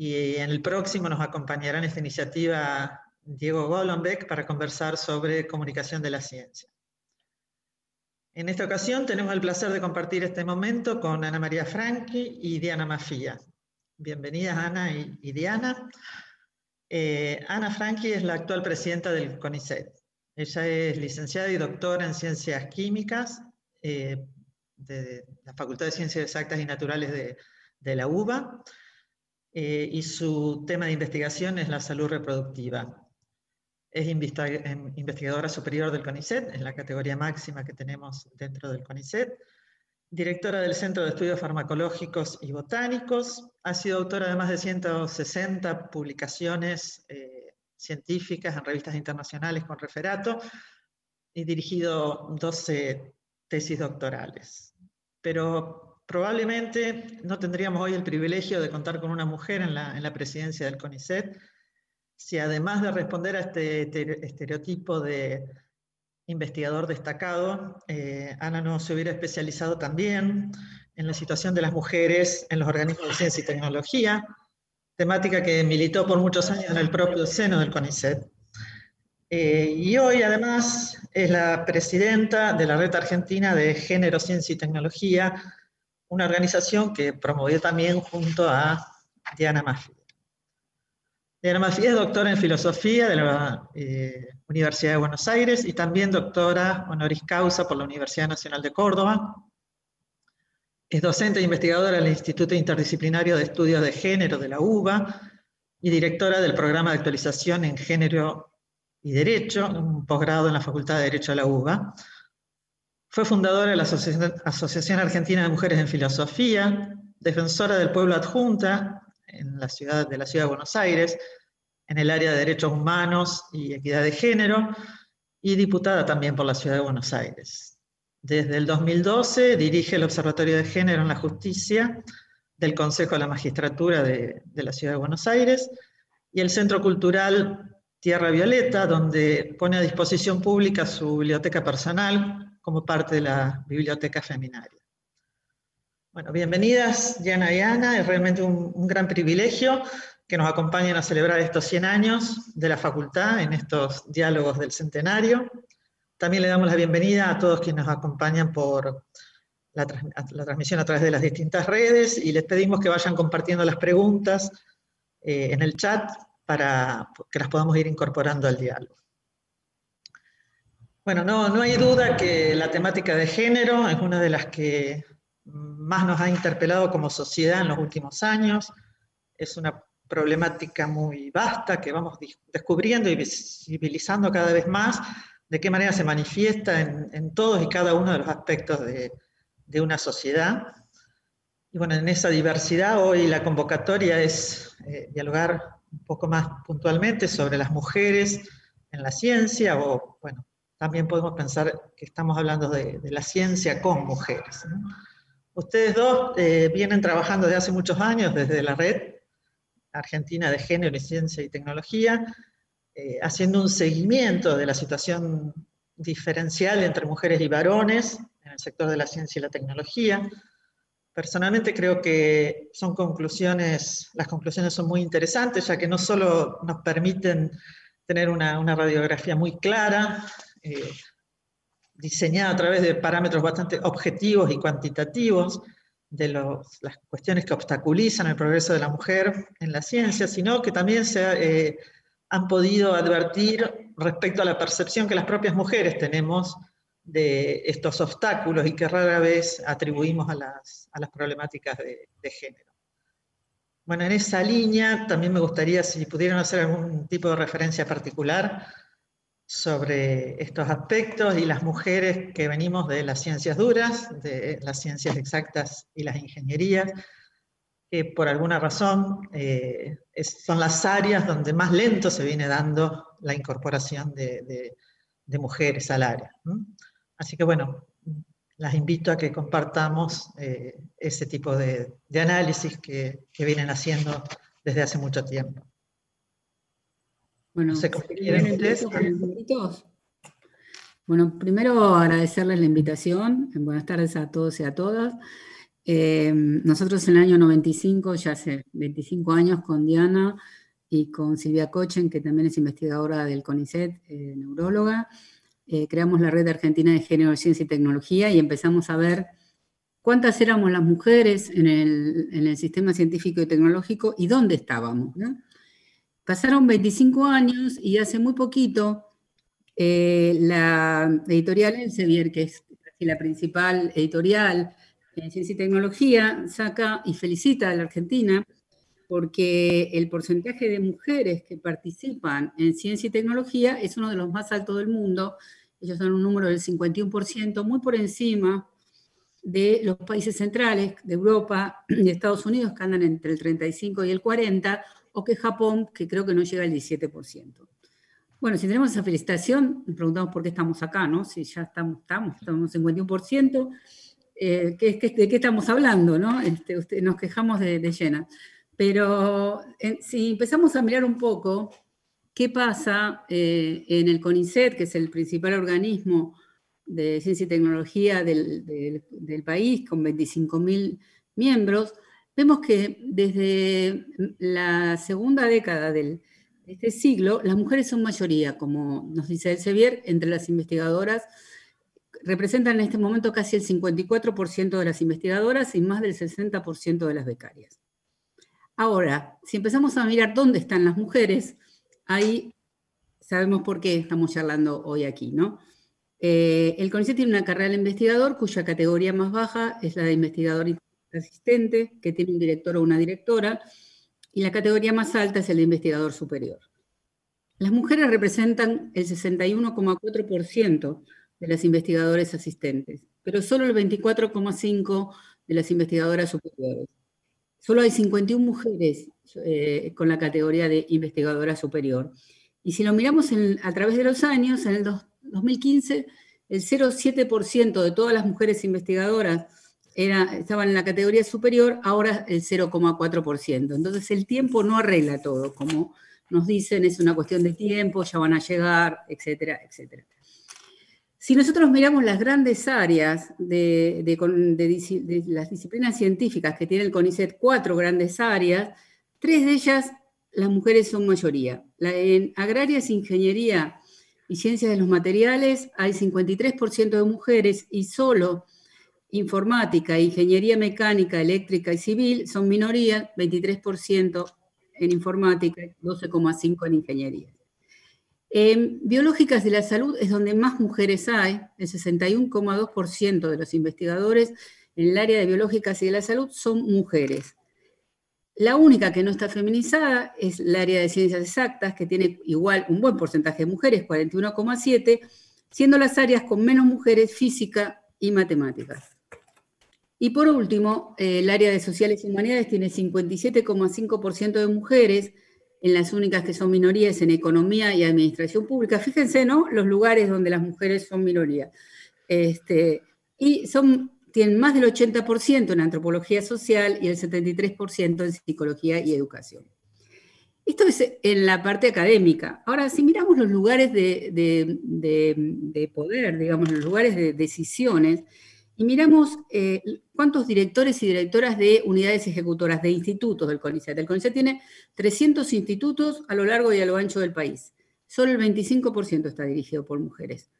Y en el próximo nos acompañará en esta iniciativa Diego Golombek para conversar sobre comunicación de la ciencia. En esta ocasión tenemos el placer de compartir este momento con Ana María Franchi y Diana Mafía. Bienvenidas Ana y, Diana. Eh, Ana Franchi es la actual presidenta del CONICET. Ella es licenciada y doctora en ciencias químicas eh, de la Facultad de Ciencias Exactas y Naturales de, de la UBA eh, y su tema de investigación es la salud reproductiva. Es em, investigadora superior del CONICET, es la categoría máxima que tenemos dentro del CONICET, directora del Centro de Estudios Farmacológicos y Botánicos, ha sido autora de más de 160 publicaciones eh, científicas en revistas internacionales con referato y dirigido 12 tesis doctorales. Pero probablemente no tendríamos hoy el privilegio de contar con una mujer en la, presidencia del CONICET, si además de responder a este estereotipo de investigador destacado, eh, Ana no se hubiera especializado también en la situación de las mujeres en los organismos de ciencia y tecnología, temática que militó por muchos años en el propio seno del CONICET. Eh, y hoy además es la presidenta de la Red Argentina de Género, Ciencia y Tecnología, una organización que promovió también junto a Diana Mafia. Diana Mafia es doctora en filosofía de la eh, Universidad de Buenos Aires y también doctora honoris causa por la Universidad Nacional de Córdoba. Es docente e investigadora del Instituto Interdisciplinario de Estudios de Género de la UBA y directora del programa de actualización en Género y Derecho, un posgrado en la Facultad de Derecho de la UBA. Fue fundadora de la Asociación, Argentina de Mujeres en Filosofía, defensora del pueblo adjunta en la ciudad, de la ciudad de Buenos Aires, en el área de derechos humanos y equidad de género, y diputada también por la ciudad de Buenos Aires. Desde el 2012 dirige el Observatorio de Género en la Justicia del Consejo de la Magistratura de la ciudad de Buenos Aires y el Centro Cultural Tierra Violeta, donde pone a disposición pública su biblioteca personal como parte de la Biblioteca Feminaria. Bueno, bienvenidas Diana y Ana, es realmente un, gran privilegio que nos acompañen a celebrar estos 100 años de la facultad en estos diálogos del centenario. También le damos la bienvenida a todos quienes nos acompañan por la, transmisión a través de las distintas redes y les pedimos que vayan compartiendo las preguntas eh, en el chat para que las podamos ir incorporando al diálogo. Bueno, no, hay duda que la temática de género es una de las que más nos ha interpelado como sociedad en los últimos años. Es una problemática muy vasta que vamos descubriendo y visibilizando cada vez más de qué manera se manifiesta en, todos y cada uno de los aspectos de, una sociedad. Y bueno, en esa diversidad hoy la convocatoria es eh, dialogar un poco más puntualmente sobre las mujeres en la ciencia o, bueno, también podemos pensar que estamos hablando de, la ciencia con mujeres. Ustedes dos eh, vienen trabajando desde hace muchos años desde la red Argentina de Género y Ciencia y Tecnología, eh, haciendo un seguimiento de la situación diferencial entre mujeres y varones en el sector de la ciencia y la tecnología. Personalmente creo que son conclusiones, las conclusiones son muy interesantes, ya que no solo nos permiten tener una, una radiografía muy clara eh, diseñada a través de parámetros bastante objetivos y cuantitativos de las cuestiones que obstaculizan el progreso de la mujer en la ciencia, sino que también se eh, han podido advertir respecto a la percepción que las propias mujeres tenemos de estos obstáculos y que rara vez atribuimos a las, problemáticas de, de, género. Bueno, en esa línea también me gustaría si pudieran hacer algún tipo de referencia particular sobre estos aspectos y las mujeres que venimos de las ciencias duras, de las ciencias exactas y las ingenierías, que por alguna razón eh, son las áreas donde más lento se viene dando la incorporación de, mujeres al área. Así que bueno, las invito a que compartamos eh, ese tipo de, análisis que vienen haciendo desde hace mucho tiempo. Bueno, Bueno, primero agradecerles la invitación. Buenas tardes a todos y a todas. Eh, nosotros en el año 95, ya hace 25 años, con Diana y con Silvia Cochen, que también es investigadora del CONICET, eh, neuróloga, eh, creamos la Red Argentina de Género, Ciencia y Tecnología y empezamos a ver cuántas éramos las mujeres en el, sistema científico y tecnológico y dónde estábamos. Pasaron 25 años y hace muy poquito eh, la editorial Elsevier, que es la principal editorial en ciencia y tecnología, saca y felicita a la Argentina porque el porcentaje de mujeres que participan en ciencia y tecnología es uno de los más altos del mundo. Ellos son un número del 51%, muy por encima de los países centrales, de Europa, y Estados Unidos, que andan entre el 35 y el 40, o que Japón, que creo que no llega al 17%. Bueno, si tenemos esa felicitación, preguntamos por qué estamos acá, ¿no? Si ya estamos, estamos, estamos en 51%, eh, de qué estamos hablando, no? Este, nos quejamos de, llena. Pero eh, si empezamos a mirar un poco qué pasa eh, en el CONICET, que es el principal organismo de ciencia y tecnología del, del país, con 25.000 miembros, vemos que desde la segunda década del, de este siglo, las mujeres son mayoría, como nos dice el Sevier, entre las investigadoras, representan en este momento casi el 54% de las investigadoras y más del 60% de las becarias. Ahora, si empezamos a mirar dónde están las mujeres, ahí sabemos por qué estamos charlando hoy aquí, ¿no? Eh, el CONICET tiene una carrera de investigador cuya categoría más baja es la de investigador asistente, que tiene un director o una directora, y la categoría más alta es el de investigador superior. Las mujeres representan el 61,4% de las investigadoras asistentes, pero solo el 24,5% de las investigadoras superiores. Solo hay 51 mujeres eh, con la categoría de investigadora superior. Y si lo miramos en, a través de los años, en el 2015, el 0,7% de todas las mujeres investigadoras estaban en la categoría superior, ahora el 0,4%. Entonces el tiempo no arregla todo, como nos dicen, es una cuestión de tiempo, ya van a llegar, etcétera, etcétera. Si nosotros miramos las grandes áreas de, las disciplinas científicas que tiene el CONICET, cuatro grandes áreas, tres de ellas las mujeres son mayoría. en agrarias, ingeniería y ciencias de los materiales hay 53% de mujeres y solo Informática, ingeniería mecánica, eléctrica y civil son minorías, 23% en informática, 12,5% en ingeniería. biológicas de la salud es donde más mujeres hay, el 61,2% de los investigadores en el área de biológicas y de la salud son mujeres. La única que no está feminizada es el área de ciencias exactas, que tiene igual un buen porcentaje de mujeres, 41,7, siendo las áreas con menos mujeres física y matemáticas. Y por último, eh, el área de sociales y humanidades tiene 57,5% de mujeres, en las únicas que son minorías en economía y administración pública. Fíjense, ¿no? Los lugares donde las mujeres son minorías. Este, y son, tienen más del 80% en antropología social y el 73% en psicología y educación. Esto es en la parte académica. Ahora, si miramos los lugares de, poder, digamos, los lugares de decisiones, y miramos eh, cuántos directores y directoras de unidades ejecutoras de institutos del CONICET. El CONICET tiene 300 institutos a lo largo y a lo ancho del país. Solo el 25% está dirigido por mujeres.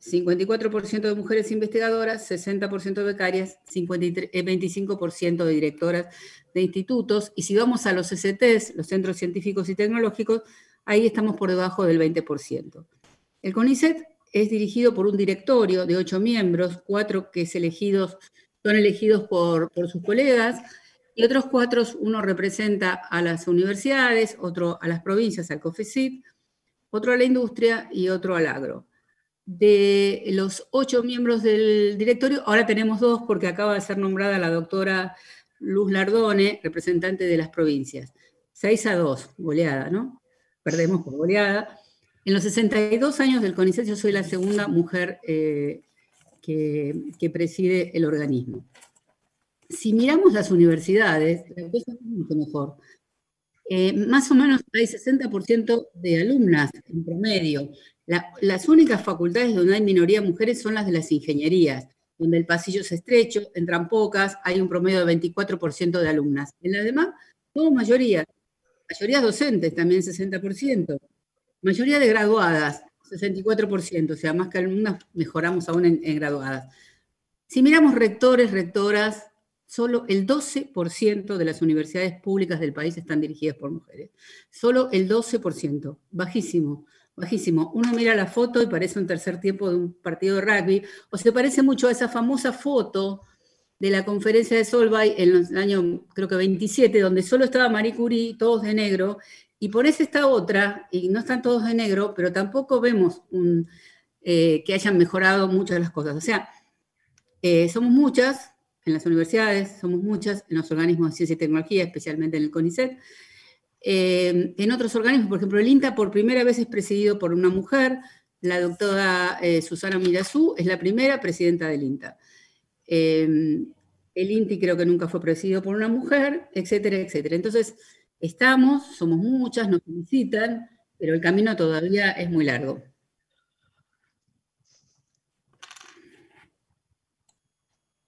54% de mujeres investigadoras, 60% becarias, 25% eh, de directoras de institutos. Y si vamos a los CCTs, los Centros Científicos y Tecnológicos, ahí estamos por debajo del 20%. El CONICET es dirigido por un directorio de ocho miembros, cuatro que es elegidos son elegidos por, sus colegas, y otros cuatro, uno representa a las universidades, otro a las provincias, al COFECIT, otro a la industria y otro al agro. De los ocho miembros del directorio, ahora tenemos dos porque acaba de ser nombrada la doctora Luz Lardone, representante de las provincias. Seis a dos, goleada, ¿no? Perdemos por goleada. En los 62 años del CONICET yo soy la segunda mujer eh, que, preside el organismo. Si miramos las universidades, la cosa es mucho mejor. Eh, más o menos hay 60% de alumnas en promedio. las únicas facultades donde hay minoría de mujeres son las de las ingenierías, donde el pasillo es estrecho, entran pocas, hay un promedio de 24% de alumnas. En las demás, todo mayoría. Mayorías docentes también 60%. Mayoría de graduadas. 64%, o sea, más que algunas mejoramos aún en, en graduadas. Si miramos rectores, rectoras, solo el 12% de las universidades públicas del país están dirigidas por mujeres. Solo el 12%, bajísimo, bajísimo. Uno mira la foto y parece un tercer tiempo de un partido de rugby, o se parece mucho a esa famosa foto de la conferencia de Solvay en el año, creo que 27, donde solo estaba Marie Curie, todos de negro, y por eso está otra, y no están todos de negro, pero tampoco vemos eh, que hayan mejorado muchas de las cosas. O sea, eh, somos muchas en las universidades, somos muchas en los organismos de ciencia y tecnología, especialmente en el CONICET. Eh, en otros organismos, por ejemplo, el INTA por primera vez es presidido por una mujer, la doctora Susana Mirazú es la primera presidenta del INTA. el INTI creo que nunca fue presidido por una mujer, etcétera, etcétera. Entonces, Estamos, somos muchas, nos visitan, pero el camino todavía es muy largo.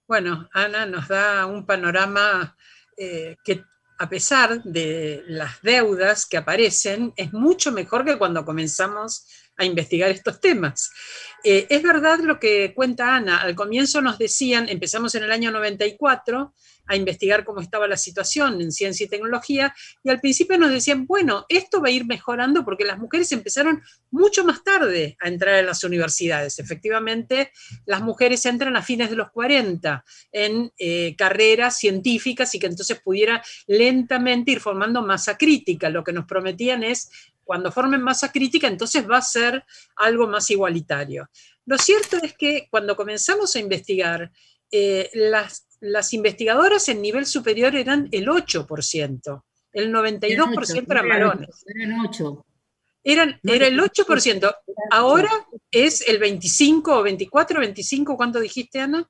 Bueno, Ana nos da un panorama eh, que a pesar de las deudas que aparecen, es mucho mejor que cuando comenzamos a investigar estos temas. Eh, es verdad lo que cuenta Ana, al comienzo nos decían, empezamos en el año 94 a investigar cómo estaba la situación en ciencia y tecnología, y al principio nos decían, bueno, esto va a ir mejorando porque las mujeres empezaron mucho más tarde a entrar en las universidades. Efectivamente, las mujeres entran a fines de los 40 en eh, carreras científicas y que entonces pudiera lentamente ir formando masa crítica. Lo que nos prometían es cuando formen masa crítica, entonces va a ser algo más igualitario. Lo cierto es que cuando comenzamos a investigar, eh, las, las, investigadoras en nivel superior eran el 8%, el 92% eran varones. Eran 8. era el 8%. Ahora es el 25 o 24, 25, ¿cuánto dijiste, Ana?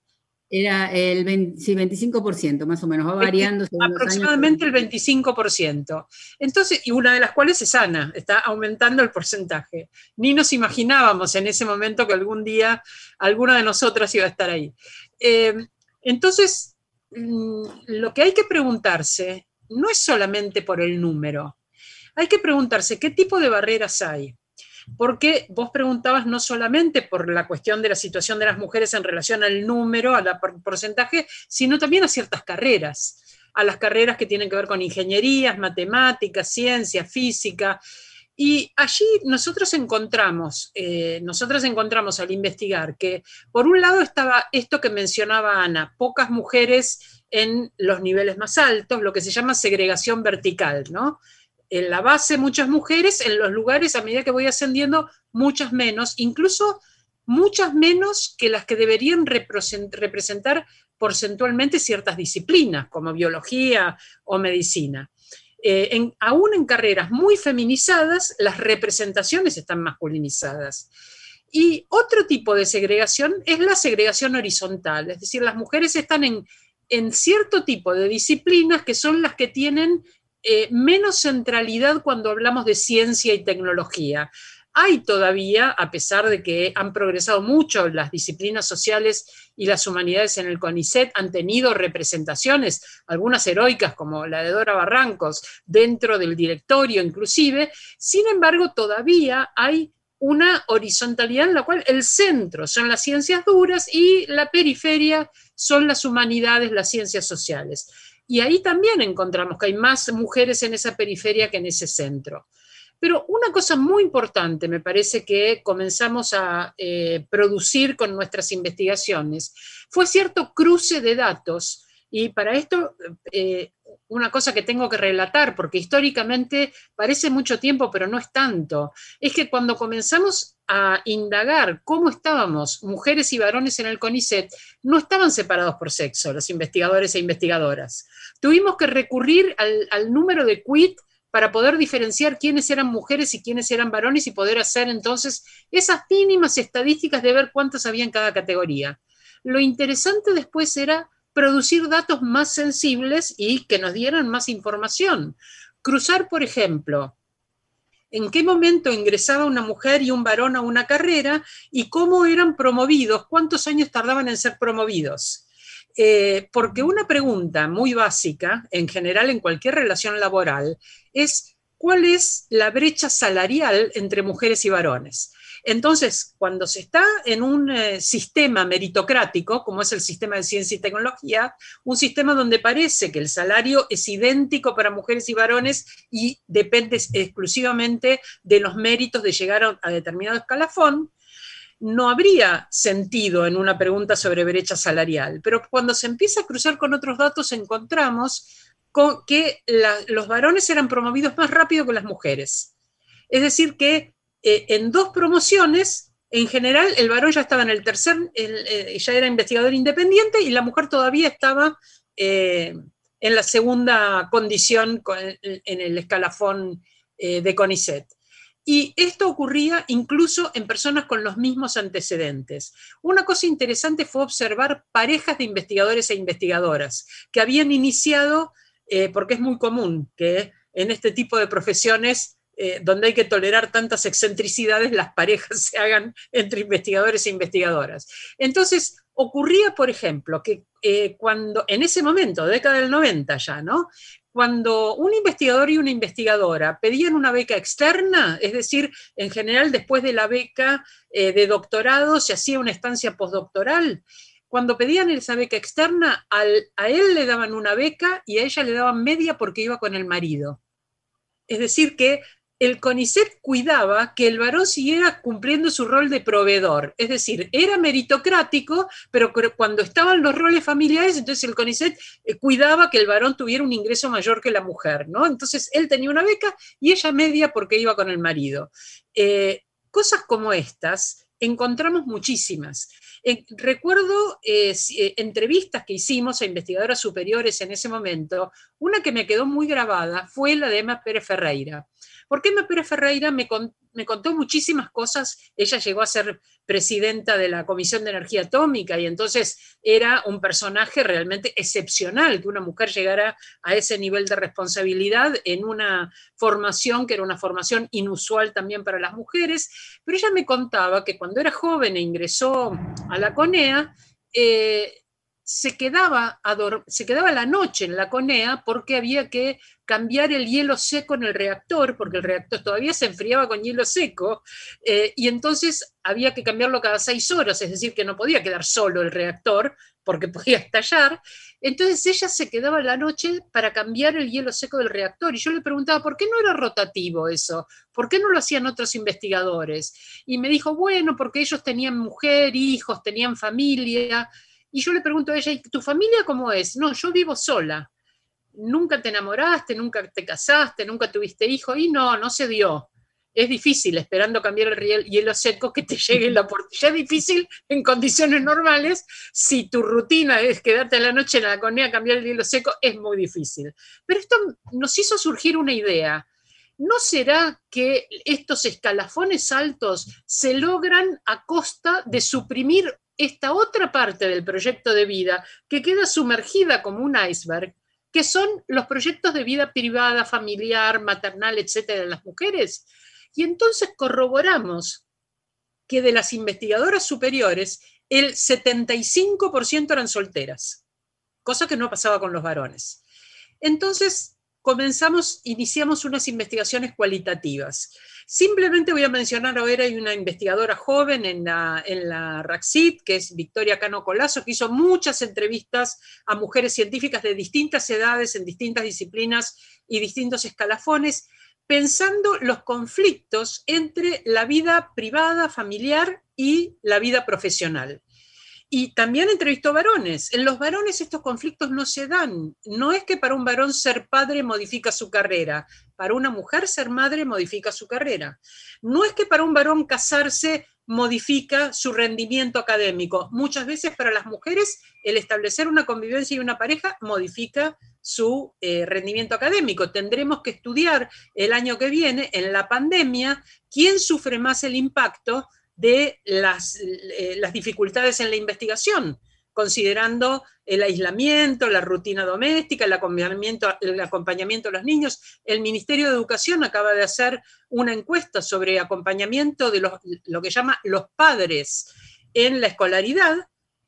Era el 25%, más o menos, va variando. aproximadamente el 25%. Entonces, y una de las cuales es Ana, está aumentando el porcentaje. Ni nos imaginábamos en ese momento que algún día alguna de nosotras iba a estar ahí. Eh, entonces, mm, lo que hay que preguntarse no es solamente por el número, hay que preguntarse qué tipo de barreras hay porque vos preguntabas no solamente por la cuestión de la situación de las mujeres en relación al número, al porcentaje, sino también a ciertas carreras, a las carreras que tienen que ver con ingenierías, matemáticas, ciencia, física. Y allí nosotros encontramos, eh, nosotros encontramos al investigar que por un lado estaba esto que mencionaba Ana, pocas mujeres en los niveles más altos, lo que se llama segregación vertical, ¿no? en la base muchas mujeres, en los lugares a medida que voy ascendiendo muchas menos, incluso muchas menos que las que deberían representar porcentualmente ciertas disciplinas como biología o medicina. Eh, en, aún en carreras muy feminizadas, las representaciones están masculinizadas. Y otro tipo de segregación es la segregación horizontal, es decir, las mujeres están en, en cierto tipo de disciplinas que son las que tienen eh, menos centralidad cuando hablamos de ciencia y tecnología. Hay todavía, a pesar de que han progresado mucho las disciplinas sociales y las humanidades en el CONICET, han tenido representaciones, algunas heroicas como la de Dora Barrancos, dentro del directorio inclusive, sin embargo todavía hay una horizontalidad en la cual el centro son las ciencias duras y la periferia son las humanidades, las ciencias sociales. Y ahí también encontramos que hay más mujeres en esa periferia que en ese centro. Pero una cosa muy importante, me parece que comenzamos a eh, producir con nuestras investigaciones, fue cierto cruce de datos. Y para esto, eh, una cosa que tengo que relatar, porque históricamente parece mucho tiempo, pero no es tanto, es que cuando comenzamos a indagar cómo estábamos mujeres y varones en el CONICET, no estaban separados por sexo los investigadores e investigadoras. Tuvimos que recurrir al, número de quit para poder diferenciar quiénes eran mujeres y quiénes eran varones y poder hacer entonces esas mínimas estadísticas de ver cuántas había en cada categoría. Lo interesante después era producir datos más sensibles y que nos dieran más información. Cruzar, por ejemplo, en qué momento ingresaba una mujer y un varón a una carrera y cómo eran promovidos, cuántos años tardaban en ser promovidos. Eh, porque una pregunta muy básica, en general en cualquier relación laboral, es cuál es la brecha salarial entre mujeres y varones. Entonces, cuando se está en un eh, sistema meritocrático, como es el sistema de ciencia y tecnología, un sistema donde parece que el salario es idéntico para mujeres y varones y depende exclusivamente de los méritos de llegar a, determinado escalafón, no habría sentido en una pregunta sobre brecha salarial. Pero cuando se empieza a cruzar con otros datos, encontramos que los varones eran promovidos más rápido que las mujeres. Es decir, que en dos promociones, en general, el varón ya estaba en el tercer, eh, ya era investigador independiente y la mujer todavía estaba eh, en la segunda condición en el escalafón eh, de CONICET. Y esto ocurría incluso en personas con los mismos antecedentes. Una cosa interesante fue observar parejas de investigadores e investigadoras que habían iniciado, porque es muy común que en este tipo de profesiones eh, donde hay que tolerar tantas excentricidades, las parejas se hagan entre investigadores e investigadoras. Entonces, ocurría, por ejemplo, que eh, cuando, en ese momento, década del 90 ya, ¿no? Cuando un investigador y una investigadora pedían una beca externa, es decir, en general después de la beca eh, de doctorado se hacía una estancia postdoctoral, cuando pedían esa beca externa, a él le daban una beca y a ella le daban media porque iba con el marido. Es decir, que el CONICET cuidaba que el varón siguiera cumpliendo su rol de proveedor, es decir, era meritocrático, pero cuando estaban los roles familiares, entonces el CONICET eh, cuidaba que el varón tuviera un ingreso mayor que la mujer, ¿no? Entonces él tenía una beca y ella media porque iba con el marido. Eh, cosas como estas encontramos muchísimas. Eh, recuerdo eh, eh, entrevistas que hicimos a investigadoras superiores en ese momento. Una que me quedó muy grabada fue la de Emma Pérez Ferreira, porque Emma Pérez Ferreira me, me contó muchísimas cosas. Ella llegó a ser presidenta de la Comisión de Energía Atómica y entonces era un personaje realmente excepcional que una mujer llegara a ese nivel de responsabilidad en una formación que era una formación inusual también para las mujeres. Pero ella me contaba que cuando era joven e ingresó a la CONEA, eh, se quedaba, se quedaba la noche en la conea porque había que cambiar el hielo seco en el reactor, porque el reactor todavía se enfriaba con hielo seco, eh, y entonces había que cambiarlo cada seis horas, es decir, que no podía quedar solo el reactor porque podía estallar. Entonces ella se quedaba la noche para cambiar el hielo seco del reactor y yo le preguntaba, ¿por qué no era rotativo eso? ¿Por qué no lo hacían otros investigadores? Y me dijo, bueno, porque ellos tenían mujer, hijos, tenían familia. Y yo le pregunto a ella, ¿y tu familia cómo es? No, yo vivo sola. Nunca te enamoraste, nunca te casaste, nunca tuviste hijo. Y no, no se dio. Es difícil esperando cambiar el hielo seco que te llegue en la puerta. Ya es difícil en condiciones normales. Si tu rutina es quedarte en la noche en la a cambiar el hielo seco, es muy difícil. Pero esto nos hizo surgir una idea. ¿no será que estos escalafones altos se logran a costa de suprimir esta otra parte del proyecto de vida que queda sumergida como un iceberg, que son los proyectos de vida privada, familiar, maternal, etcétera, de las mujeres. Y entonces corroboramos que de las investigadoras superiores, el 75% eran solteras, cosa que no pasaba con los varones. Entonces, comenzamos, iniciamos unas investigaciones cualitativas. Simplemente voy a mencionar ahora, hay una investigadora joven en la, en que es Victoria Cano Colazo, que hizo muchas entrevistas a mujeres científicas de distintas edades, en distintas disciplinas y distintos escalafones, pensando los conflictos entre la vida privada, familiar y la vida profesional. Y también entrevistó varones. En los varones estos conflictos no se dan. No es que para un varón ser padre modifica su carrera. Para una mujer ser madre modifica su carrera. No es que para un varón casarse modifica su rendimiento académico. Muchas veces para las mujeres el establecer una convivencia y una pareja modifica su eh, rendimiento académico. Tendremos que estudiar el año que viene, en la pandemia, quién sufre más el impacto de eh, las, dificultades en la investigación, considerando el aislamiento, la rutina doméstica, el acompañamiento, el los niños. El Ministerio de Educación acaba de hacer una encuesta sobre acompañamiento de los, lo que llama los padres en la escolaridad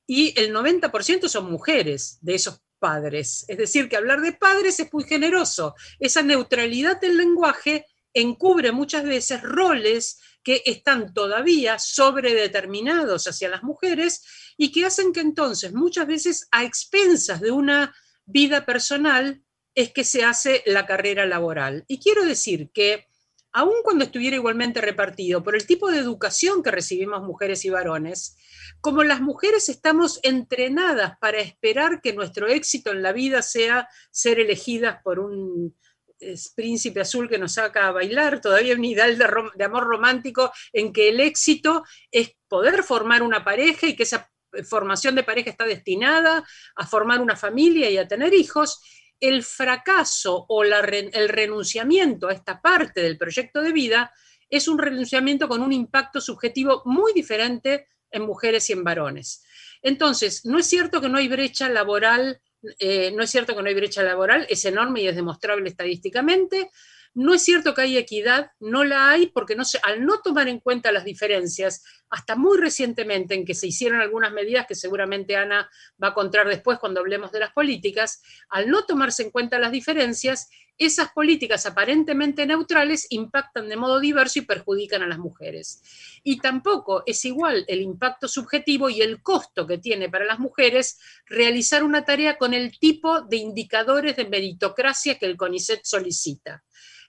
y el 90% son mujeres de esos padres. Es decir, que hablar de padres es muy generoso. Esa neutralidad del lenguaje encubre muchas veces roles que están todavía sobredeterminados hacia las mujeres y que hacen que entonces muchas veces a expensas de una vida personal es que se hace la carrera laboral. Y quiero decir que aun cuando estuviera igualmente repartido por el tipo de educación que recibimos mujeres y varones, como las mujeres estamos entrenadas para esperar que nuestro éxito en la vida sea ser elegidas por un es Príncipe Azul que nos saca a bailar, todavía un ideal de, amor romántico en que el éxito es poder formar una pareja y que esa formación de pareja está destinada a formar una familia y a tener hijos, el fracaso o el renunciamiento a esta parte del proyecto de vida es un renunciamiento con un impacto subjetivo muy diferente en mujeres y en varones. Entonces, no es cierto que no hay brecha laboral eh, no es cierto que no hay brecha laboral, es enorme y es demostrable estadísticamente. No es cierto que hay equidad, no la hay porque no al no tomar en cuenta las diferencias, hasta muy recientemente en que se hicieron algunas medidas que seguramente Ana va a contar después cuando hablemos de las políticas, al no tomarse en cuenta las diferencias, esas políticas aparentemente neutrales impactan de modo diverso y perjudican a las mujeres. Y tampoco es igual el impacto subjetivo y el costo que tiene para las mujeres realizar una tarea con el tipo de indicadores de meritocracia que el CONICET solicita.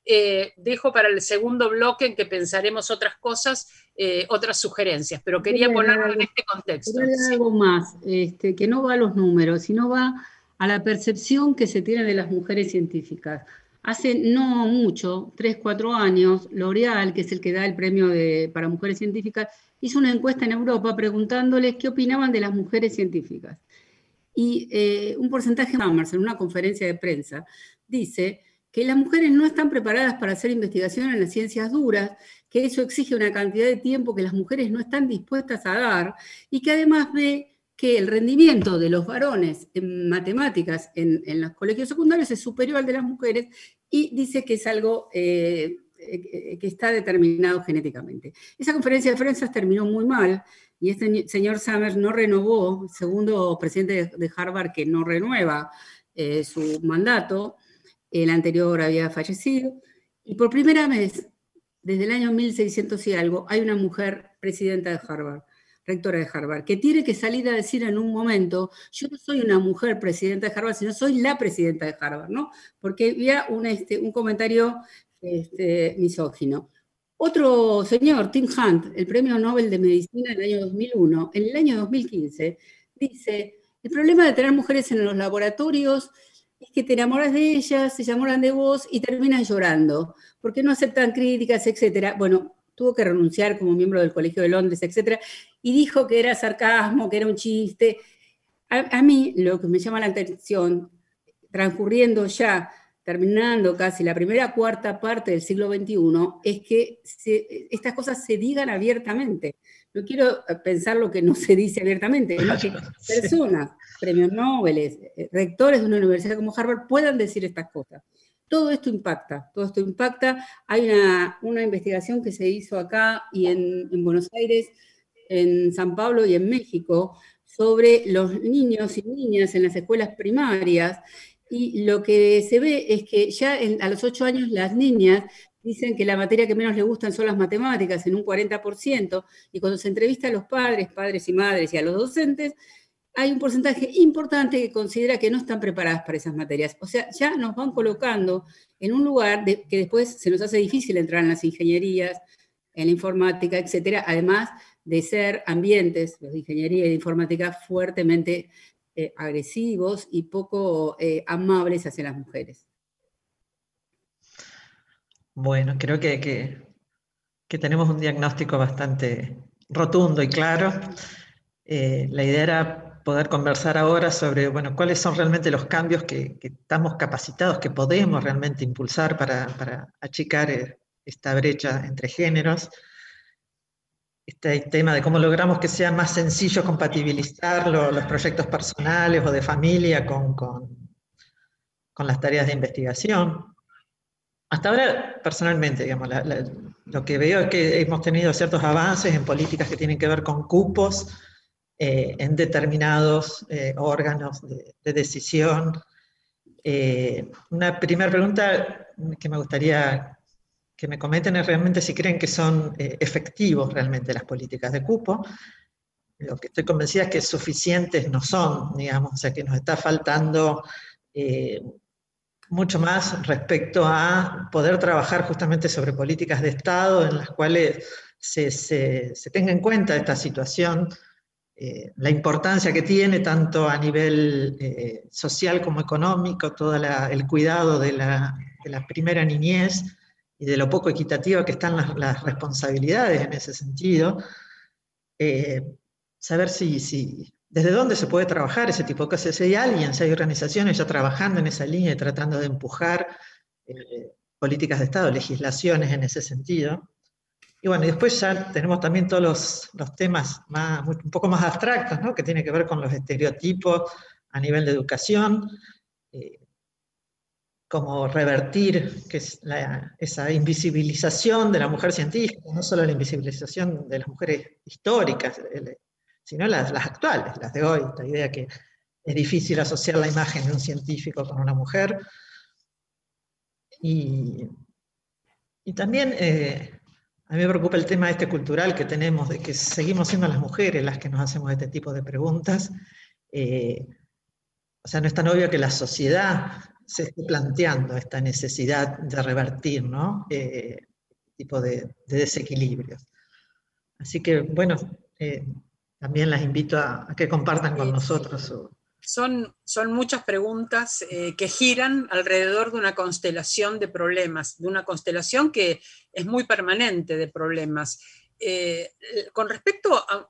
Eh, dejo para el segundo bloque en que pensaremos otras cosas, eh, otras sugerencias, pero quería ponerlo en este contexto. ¿sí? algo más, este, que no va a los números, sino va a la percepción que se tiene de las mujeres científicas. Hace no mucho, tres, cuatro años, L'Oreal, que es el que da el premio para mujeres científicas, hizo una encuesta en Europa preguntándoles qué opinaban de las mujeres científicas. Y eh, un porcentaje más, en una conferencia de prensa, dice que las mujeres no están preparadas para hacer investigación en las ciencias duras, que eso exige una cantidad de tiempo que las mujeres no están dispuestas a dar y que además ve que el rendimiento de los varones en matemáticas en, en los colegios secundarios es superior al de las mujeres y dice que es algo eh, eh, eh, que está determinado genéticamente. Esa conferencia de prensa terminó muy mal y este señor Summers no renovó, segundo presidente de Harvard que no renueva su mandato, el anterior había fallecido, y por primera vez, desde el año 1600 y algo, hay una mujer presidenta de Harvard rectora de Harvard, que tiene que salir a decir en un momento, yo no soy una mujer presidenta de Harvard, sino soy la presidenta de Harvard, ¿no? Porque había un, este, comentario este, misógino. Otro señor, Tim Hunt, el premio Nobel de Medicina en el año 2001, en el año 2015, dice, el problema de tener mujeres en los laboratorios es que te enamoras de ellas, se enamoran de vos y terminas llorando, porque no aceptan críticas, etcétera. Bueno, tuvo que renunciar como miembro del Colegio de Londres, etcétera y dijo que era sarcasmo, que era un chiste. A, mí lo que me llama la atención, transcurriendo ya, terminando casi la primera cuarta parte del siglo XXI, es que estas cosas se digan abiertamente. No quiero pensar lo que no se dice abiertamente, personas, premios Nobel, eh, rectores de una universidad como Harvard puedan decir estas cosas todo esto impacta, todo esto impacta. Hay una, una investigación que se hizo acá y en, en Buenos Aires en San Pablo y en México sobre los niños y niñas en las escuelas primarias y lo que se ve es que ya a los ocho años las niñas dicen que la materia que menos les gustan son las matemáticas en un 40% y cuando se entrevista a los padres, padres y madres y a los docentes, hay un porcentaje importante que considera que no están preparadas para esas materias. O sea, ya nos van colocando en un lugar que después se nos hace difícil entrar en las ingenierías, en la informática, etcétera. Además, de ser ambientes, de ingeniería y de informática, fuertemente eh, agresivos y poco eh, amables hacia las mujeres. Bueno, creo que, tenemos un diagnóstico bastante rotundo y claro. Eh, la idea era poder conversar ahora sobre bueno, cuáles son realmente los cambios que, estamos capacitados, que podemos realmente impulsar para achicar esta brecha entre géneros este tema de cómo logramos que sea más sencillo compatibilizar los proyectos personales o de familia con, con, las tareas de investigación. Hasta ahora, personalmente, digamos, lo que veo es que hemos tenido ciertos avances en políticas que tienen que ver con cupos eh, en determinados eh, órganos de, decisión. Eh, una primera pregunta que me gustaría que me cometen es realmente si creen que son eh, efectivos realmente las políticas de cupo. Lo que estoy convencida es que suficientes no son, digamos, o sea que nos está faltando eh, mucho más respecto a poder trabajar justamente sobre políticas de Estado en las cuales se, se, se tenga en cuenta esta situación, eh, la importancia que tiene tanto a nivel social como económico, todo el cuidado de la, de la primera niñez y de lo poco equitativa que están las, responsabilidades en ese sentido, eh, saber si, si, desde dónde se puede trabajar ese tipo de cosas, si hay alguien, si hay organizaciones ya trabajando en esa línea y tratando de empujar eh, políticas de Estado, legislaciones en ese sentido. Y bueno, después ya tenemos también todos los, temas más, un poco más abstractos, que tienen que ver con los estereotipos a nivel de educación, eh, como revertir esa invisibilización de la mujer científica, no solo la invisibilización de las mujeres históricas, sino las, actuales, las de hoy, esta idea que es difícil asociar la imagen de un científico con una mujer. Y, también eh, a mí me preocupa el tema este cultural que tenemos, de que seguimos siendo las mujeres las que nos hacemos este tipo de preguntas. Eh, o sea, no es tan obvio que la sociedad se esté planteando esta necesidad de revertir ¿no? Eh, este tipo de, desequilibrios. Así que, bueno, eh, también las invito a, que compartan con nosotros. Son, son muchas preguntas eh, que giran alrededor de una constelación de problemas, de una constelación que es muy permanente de problemas. con respecto a,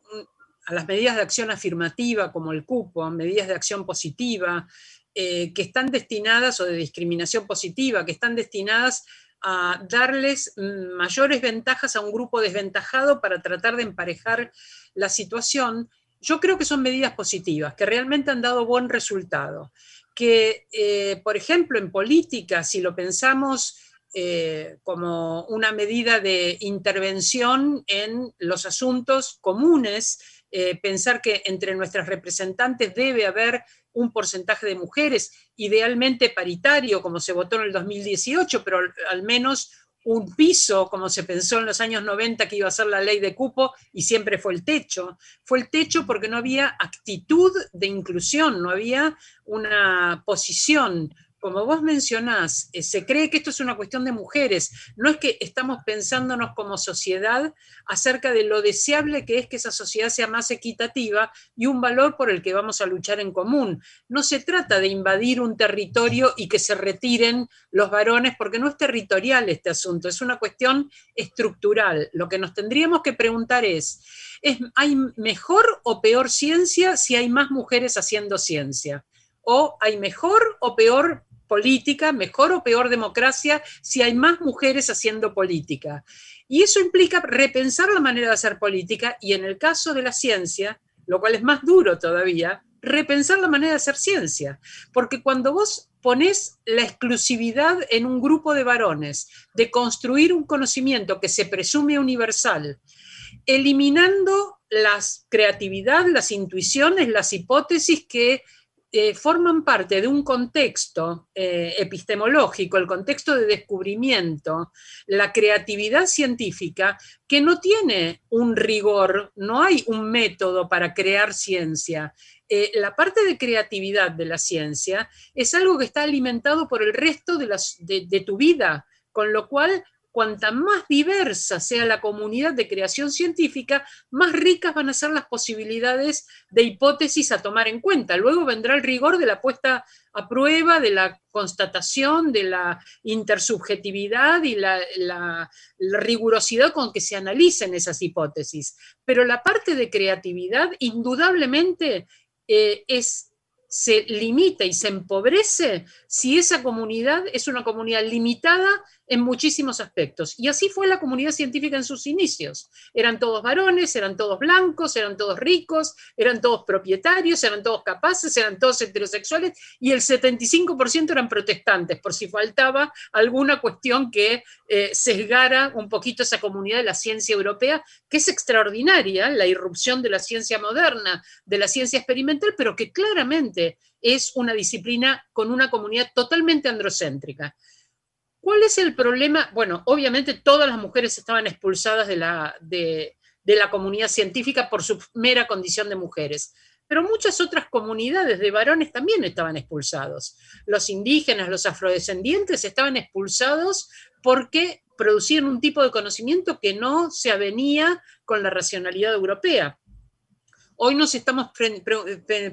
a las medidas de acción afirmativa como el cupo, medidas de acción positiva, eh, que están destinadas, o de discriminación positiva, que están destinadas a darles mayores ventajas a un grupo desventajado para tratar de emparejar la situación, yo creo que son medidas positivas, que realmente han dado buen resultado. Que, eh, por ejemplo, en política, si lo pensamos eh, como una medida de intervención en los asuntos comunes, pensar que entre nuestras representantes debe haber un porcentaje de mujeres, idealmente paritario, como se votó en el 2018, pero al menos un piso, como se pensó en los años 90 que iba a ser la ley de cupo, y siempre fue el techo. Fue el techo porque no había actitud de inclusión, no había una posición como vos mencionás, eh, se cree que esto es una cuestión de mujeres. No es que estamos pensándonos como sociedad acerca de lo deseable que es que esa sociedad sea más equitativa y un valor por el que vamos a luchar en común. No se trata de invadir un territorio y que se retiren los varones, porque no es territorial este asunto, es una cuestión estructural. Lo que nos tendríamos que preguntar es, ¿es ¿hay mejor o peor ciencia si hay más mujeres haciendo ciencia? ¿O hay mejor o peor política, mejor o peor democracia, si hay más mujeres haciendo política. Y eso implica repensar la manera de hacer política y en el caso de la ciencia, lo cual es más duro todavía, repensar la manera de hacer ciencia. Porque cuando vos pones la exclusividad en un grupo de varones de construir un conocimiento que se presume universal, eliminando las creatividad, las intuiciones, las hipótesis que eh, forman parte de un contexto eh, epistemológico, el contexto de descubrimiento, la creatividad científica, que no tiene un rigor, no hay un método para crear ciencia. Eh, la parte de creatividad de la ciencia es algo que está alimentado por el resto de, las, de tu vida, con lo cual cuanta más diversa sea la comunidad de creación científica, más ricas van a ser las posibilidades de hipótesis a tomar en cuenta. Luego vendrá el rigor de la puesta a prueba, de la constatación, de la intersubjetividad y la, rigurosidad con que se analicen esas hipótesis. Pero la parte de creatividad indudablemente eh, se limita y se empobrece si esa comunidad es una comunidad limitada en muchísimos aspectos. Y así fue la comunidad científica en sus inicios. Eran todos varones, eran todos blancos, eran todos ricos, eran todos propietarios, eran todos capaces, eran todos heterosexuales y el 75% eran protestantes, por si faltaba alguna cuestión que eh, sesgara un poquito esa comunidad de la ciencia europea, que es extraordinaria, la irrupción de la ciencia moderna, de la ciencia experimental, pero que claramente es una disciplina con una comunidad totalmente androcéntrica. ¿Cuál es el problema? Bueno, obviamente todas las mujeres estaban expulsadas de la, de la comunidad científica por su mera condición de mujeres, pero muchas otras comunidades de varones también estaban expulsados. Los indígenas, los afrodescendientes estaban expulsados porque producían un tipo de conocimiento que no se avenía con la racionalidad europea. Hoy nos estamos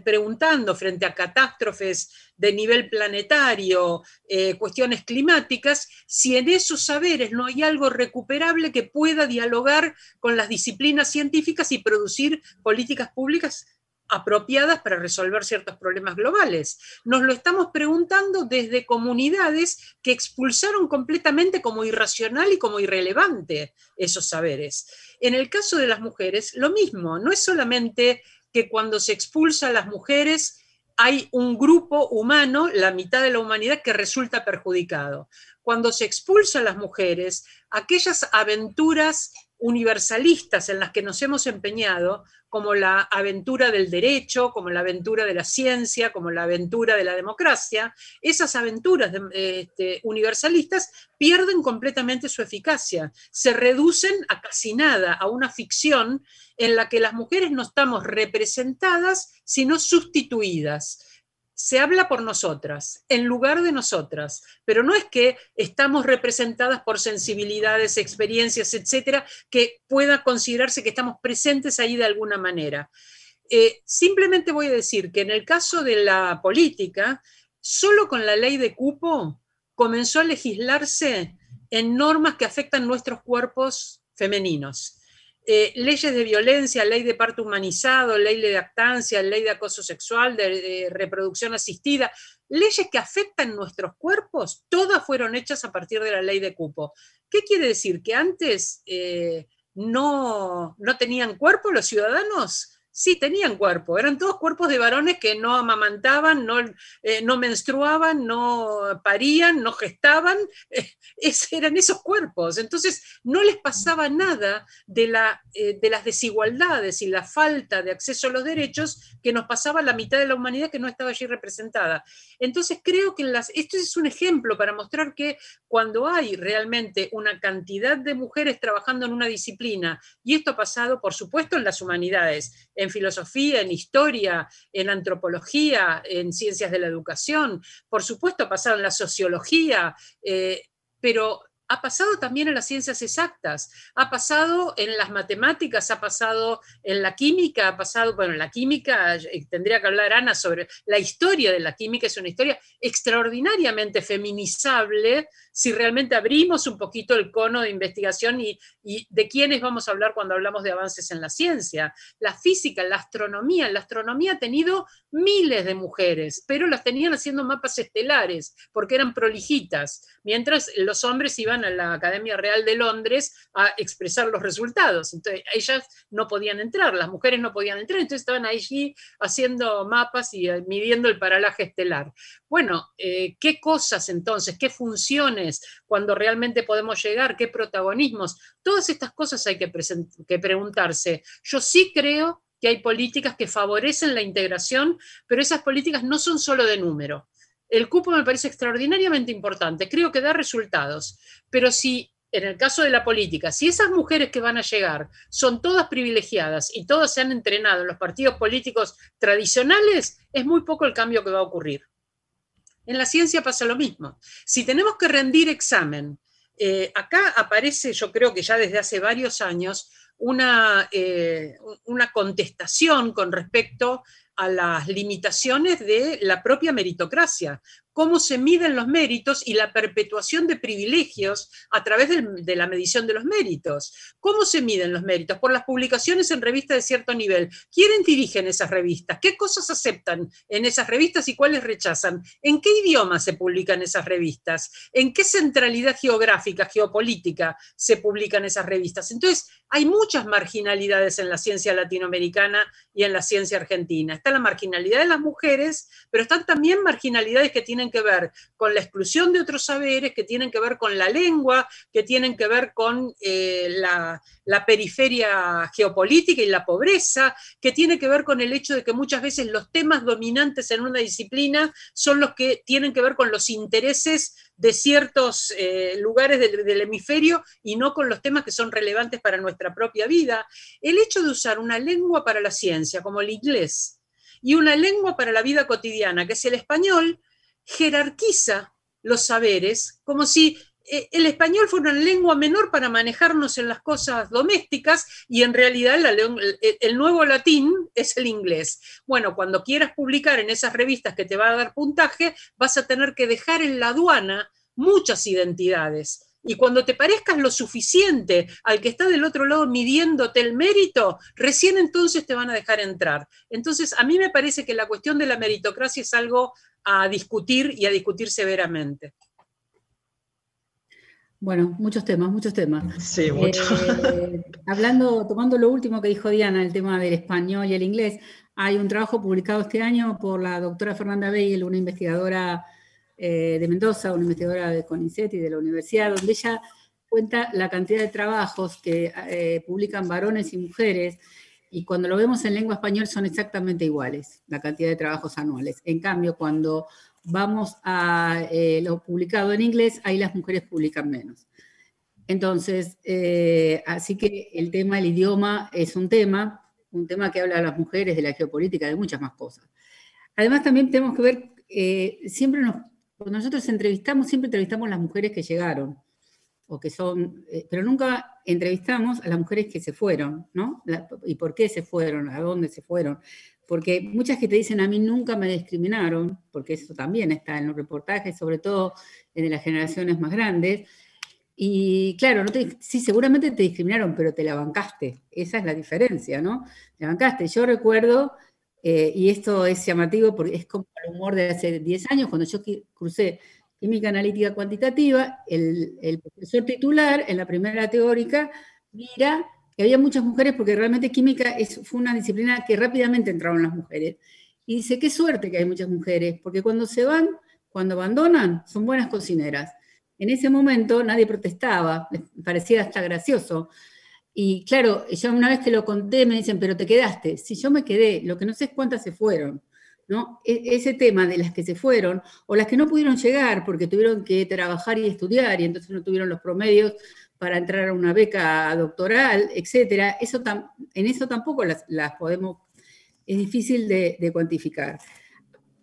preguntando frente a catástrofes de nivel planetario, eh, cuestiones climáticas, si en esos saberes no hay algo recuperable que pueda dialogar con las disciplinas científicas y producir políticas públicas apropiadas para resolver ciertos problemas globales. Nos lo estamos preguntando desde comunidades que expulsaron completamente como irracional y como irrelevante esos saberes. En el caso de las mujeres, lo mismo, no es solamente que cuando se expulsa a las mujeres hay un grupo humano, la mitad de la humanidad, que resulta perjudicado. Cuando se expulsa a las mujeres, aquellas aventuras universalistas en las que nos hemos empeñado, como la aventura del derecho, como la aventura de la ciencia, como la aventura de la democracia, esas aventuras este, universalistas pierden completamente su eficacia, se reducen a casi nada, a una ficción en la que las mujeres no estamos representadas, sino sustituidas se habla por nosotras, en lugar de nosotras, pero no es que estamos representadas por sensibilidades, experiencias, etcétera, que pueda considerarse que estamos presentes ahí de alguna manera. Eh, simplemente voy a decir que en el caso de la política, solo con la ley de cupo comenzó a legislarse en normas que afectan nuestros cuerpos femeninos. Eh, leyes de violencia, ley de parto humanizado, ley de lactancia, ley de acoso sexual, de, reproducción asistida, leyes que afectan nuestros cuerpos, todas fueron hechas a partir de la ley de cupo. ¿Qué quiere decir? ¿Que antes eh, no, no tenían cuerpo los ciudadanos? sí tenían cuerpo, eran todos cuerpos de varones que no amamantaban, no, eh, no menstruaban, no parían, no gestaban, eh, eran esos cuerpos. Entonces no les pasaba nada de, la, eh, de las desigualdades y la falta de acceso a los derechos que nos pasaba la mitad de la humanidad que no estaba allí representada. Entonces creo que las, esto es un ejemplo para mostrar que cuando hay realmente una cantidad de mujeres trabajando en una disciplina, y esto ha pasado por supuesto en las humanidades, en filosofía, en historia, en antropología, en ciencias de la educación, por supuesto pasaron la sociología, eh, pero ha pasado también en las ciencias exactas, ha pasado en las matemáticas, ha pasado en la química, ha pasado, bueno, en la química, eh, tendría que hablar Ana sobre la historia de la química, es una historia extraordinariamente feminizable si realmente abrimos un poquito el cono de investigación y, y de quiénes vamos a hablar cuando hablamos de avances en la ciencia. La física, la astronomía, la astronomía ha tenido miles de mujeres, pero las tenían haciendo mapas estelares porque eran prolijitas, mientras los hombres iban a la Academia Real de Londres a expresar los resultados. Entonces, ellas no podían entrar, las mujeres no podían entrar, entonces estaban allí haciendo mapas y eh, midiendo el paralaje estelar. Bueno, eh, ¿qué cosas entonces? ¿Qué funciones cuando realmente podemos llegar? ¿Qué protagonismos? Todas estas cosas hay que, que preguntarse. Yo sí creo que hay políticas que favorecen la integración, pero esas políticas no son solo de número el cupo me parece extraordinariamente importante, creo que da resultados, pero si en el caso de la política, si esas mujeres que van a llegar son todas privilegiadas y todas se han entrenado en los partidos políticos tradicionales, es muy poco el cambio que va a ocurrir. En la ciencia pasa lo mismo. Si tenemos que rendir examen, eh, acá aparece, yo creo que ya desde hace varios años, una, eh, una contestación con respecto a las limitaciones de la propia meritocracia, cómo se miden los méritos y la perpetuación de privilegios a través de la medición de los méritos. ¿Cómo se miden los méritos? Por las publicaciones en revistas de cierto nivel. ¿Quiénes dirigen esas revistas? ¿Qué cosas aceptan en esas revistas y cuáles rechazan? ¿En qué idioma se publican esas revistas? ¿En qué centralidad geográfica, geopolítica se publican esas revistas? Entonces, hay muchas marginalidades en la ciencia latinoamericana y en la ciencia argentina. Está la marginalidad de las mujeres, pero están también marginalidades que tienen que ver con la exclusión de otros saberes, que tienen que ver con la lengua, que tienen que ver con eh, la, periferia geopolítica y la pobreza, que tiene que ver con el hecho de que muchas veces los temas dominantes en una disciplina son los que tienen que ver con los intereses de ciertos eh, lugares del, del, hemisferio y no con los temas que son relevantes para nuestra propia vida. El hecho de usar una lengua para la ciencia, como el inglés, y una lengua para la vida cotidiana, que es el español, jerarquiza los saberes, como si eh, el español fuera una lengua menor para manejarnos en las cosas domésticas y en realidad el nuevo latín es el inglés. Bueno, cuando quieras publicar en esas revistas que te va a dar puntaje, vas a tener que dejar en la aduana muchas identidades y cuando te parezcas lo suficiente al que está del otro lado midiéndote el mérito, recién entonces te van a dejar entrar. Entonces, a mí me parece que la cuestión de la meritocracia es algo a discutir y a discutir severamente. Bueno, muchos temas, muchos temas. Sí, muchos. Eh, hablando, tomando lo último que dijo Diana, el tema del español y el inglés, hay un trabajo publicado este año por la doctora Fernanda Bale, una investigadora eh, de Mendoza, una investigadora de CONICET y de la universidad, donde ella cuenta la cantidad de trabajos que eh, publican varones y mujeres, y cuando lo vemos en lengua español son exactamente iguales, la cantidad de trabajos anuales. En cambio, cuando vamos a eh, lo publicado en inglés, ahí las mujeres publican menos. Entonces, así que el tema, del idioma es un tema, un tema que habla a las mujeres, de la geopolítica, de muchas más cosas. Además, también tenemos que ver, siempre nos pues nosotros entrevistamos, siempre entrevistamos a las mujeres que llegaron, o que son, eh, pero nunca entrevistamos a las mujeres que se fueron, ¿no? ¿Y por qué se fueron? ¿A dónde se fueron? Porque muchas que te dicen, a mí nunca me discriminaron, porque eso también está en los reportajes, sobre todo en las generaciones más grandes, y claro, sí, seguramente te discriminaron, pero te la bancaste. Esa es la diferencia, ¿no? Te bancaste. Yo recuerdo eh, y esto es llamativo porque es como el humor de hace 10 años, cuando yo crucé química analítica cuantitativa, el, profesor titular en la primera teórica mira que había muchas mujeres porque realmente química es, fue una disciplina que rápidamente entraron las mujeres. Y dice, qué suerte que hay muchas mujeres, porque cuando se van, cuando abandonan, son buenas cocineras. En ese momento nadie protestaba, parecía hasta gracioso. Y claro, ya una vez que lo conté me dicen, pero te quedaste. Si yo me quedé, lo que no sé es cuántas se fueron. ¿no? E, ese tema de las que se fueron o las que no pudieron llegar porque tuvieron que trabajar y estudiar y entonces no tuvieron los promedios para entrar a una beca doctoral, etc. eso en eso tampoco las, podemos, es difícil de, cuantificar.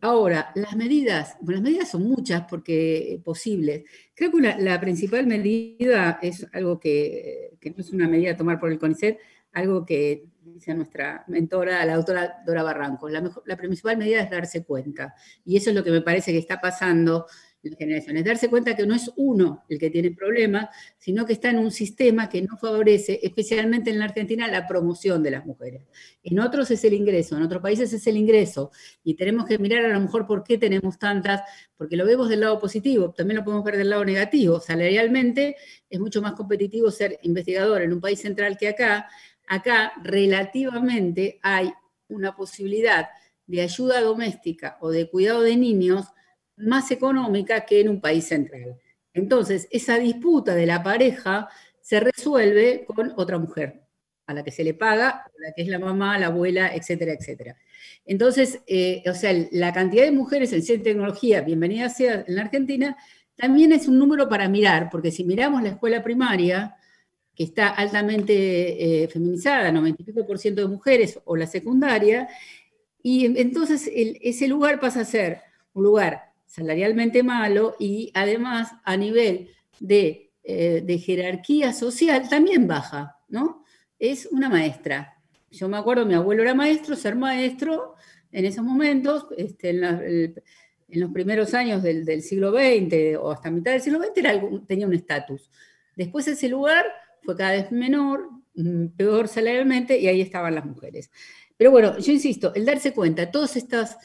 Ahora, las medidas, bueno, las medidas son muchas porque eh, posibles. Creo que la principal medida es algo que eh, que no es una medida tomar por el CONICET, algo que dice nuestra mentora, la doctora Dora Barranco. La, mejor, la principal medida es darse cuenta. Y eso es lo que me parece que está pasando las generaciones. Darse cuenta que no es uno el que tiene problemas, sino que está en un sistema que no favorece, especialmente en la Argentina, la promoción de las mujeres. En otros es el ingreso, en otros países es el ingreso. Y tenemos que mirar a lo mejor por qué tenemos tantas, porque lo vemos del lado positivo, también lo podemos ver del lado negativo. Salarialmente es mucho más competitivo ser investigador en un país central que acá. Acá relativamente hay una posibilidad de ayuda doméstica o de cuidado de niños más económica que en un país central. Entonces, esa disputa de la pareja se resuelve con otra mujer, a la que se le paga, a la que es la mamá, la abuela, etcétera, etcétera. Entonces, eh, o sea, la cantidad de mujeres en ciencia y tecnología, bienvenida sea en la Argentina, también es un número para mirar, porque si miramos la escuela primaria, que está altamente eh, feminizada, 95% de mujeres, o la secundaria, y entonces ese lugar pasa a ser un lugar salarialmente malo y además a nivel eh, de, jerarquía social también baja, ¿no? Es una maestra. Yo me acuerdo, mi abuelo era maestro, ser maestro en esos momentos, este, en, los primeros años del, siglo XX o hasta mitad del siglo XX tenía un estatus. Después ese lugar fue cada vez menor, mm, peor salarialmente y ahí estaban las mujeres. Pero bueno, yo insisto, el darse cuenta, todas estas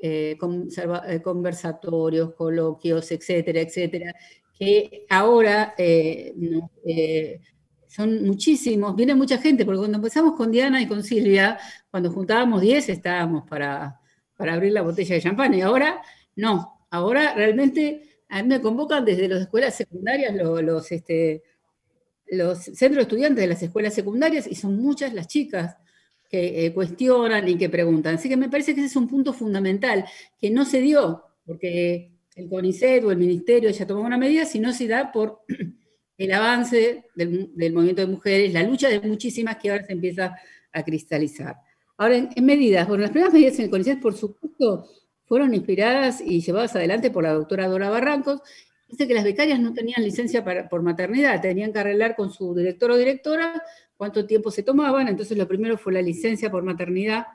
eh, eh, conversatorios, coloquios, etcétera, etcétera, que ahora eh, son muchísimos, viene mucha gente, porque cuando empezamos con Diana y con Silvia, cuando juntábamos 10 estábamos para, abrir la botella de champán, y ahora no, ahora realmente a mí me convocan desde las escuelas secundarias los, este, los centros de estudiantes de las escuelas secundarias y son muchas las chicas que eh, cuestionan y que preguntan. Así que me parece que ese es un punto fundamental que no se dio, porque el CONICET o el Ministerio ya tomó una medida, sino se da por el avance del, movimiento de mujeres, la lucha de muchísimas que ahora se empieza a cristalizar. Ahora, en, medidas, bueno, las primeras medidas en el CONICET, por supuesto, fueron inspiradas y llevadas adelante por la doctora Dora Barrancos. Dice que las becarias no tenían licencia para, por maternidad, tenían que arreglar con su director o directora cuánto tiempo se tomaban, entonces lo primero fue la licencia por maternidad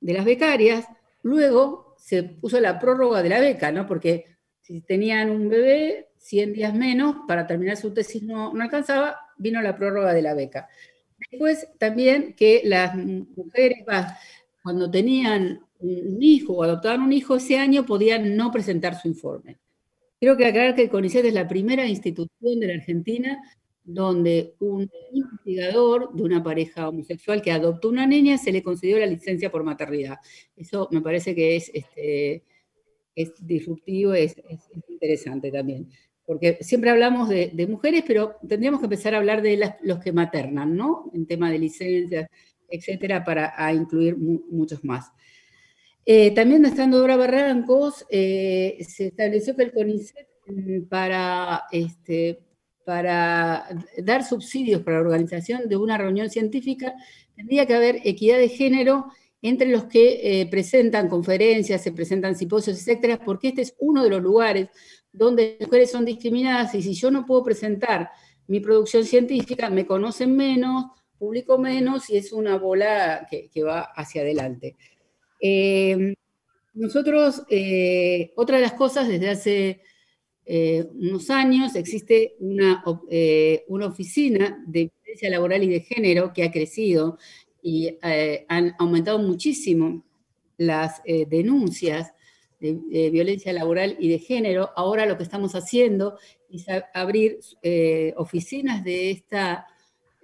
de las becarias, luego se puso la prórroga de la beca, ¿no? Porque si tenían un bebé, 100 días menos, para terminar su tesis no, no alcanzaba, vino la prórroga de la beca. Después también que las mujeres, cuando tenían un hijo o adoptaban un hijo ese año, podían no presentar su informe. Creo que aclarar que el CONICET es la primera institución de la Argentina donde un investigador de una pareja homosexual que adoptó una niña se le concedió la licencia por maternidad. Eso me parece que es, este, es disruptivo, es, interesante también. Porque siempre hablamos de, mujeres, pero tendríamos que empezar a hablar de los que maternan, ¿no? En tema de licencias, etcétera, para incluir muchos más. Eh, también estando Dora Barrancos, eh, se estableció que el CONICET mm, para este, para dar subsidios para la organización de una reunión científica, tendría que haber equidad de género entre los que eh, presentan conferencias, se presentan simposios, etcétera, porque este es uno de los lugares donde las mujeres son discriminadas y si yo no puedo presentar mi producción científica, me conocen menos, publico menos y es una bola que, va hacia adelante. Eh, nosotros, eh, otra de las cosas desde hace eh, unos años existe eh, una, oficina de violencia laboral y de género que ha crecido y eh, han aumentado muchísimo las denuncias de, violencia laboral y de género. Ahora lo que estamos haciendo es abrir oficinas de esta,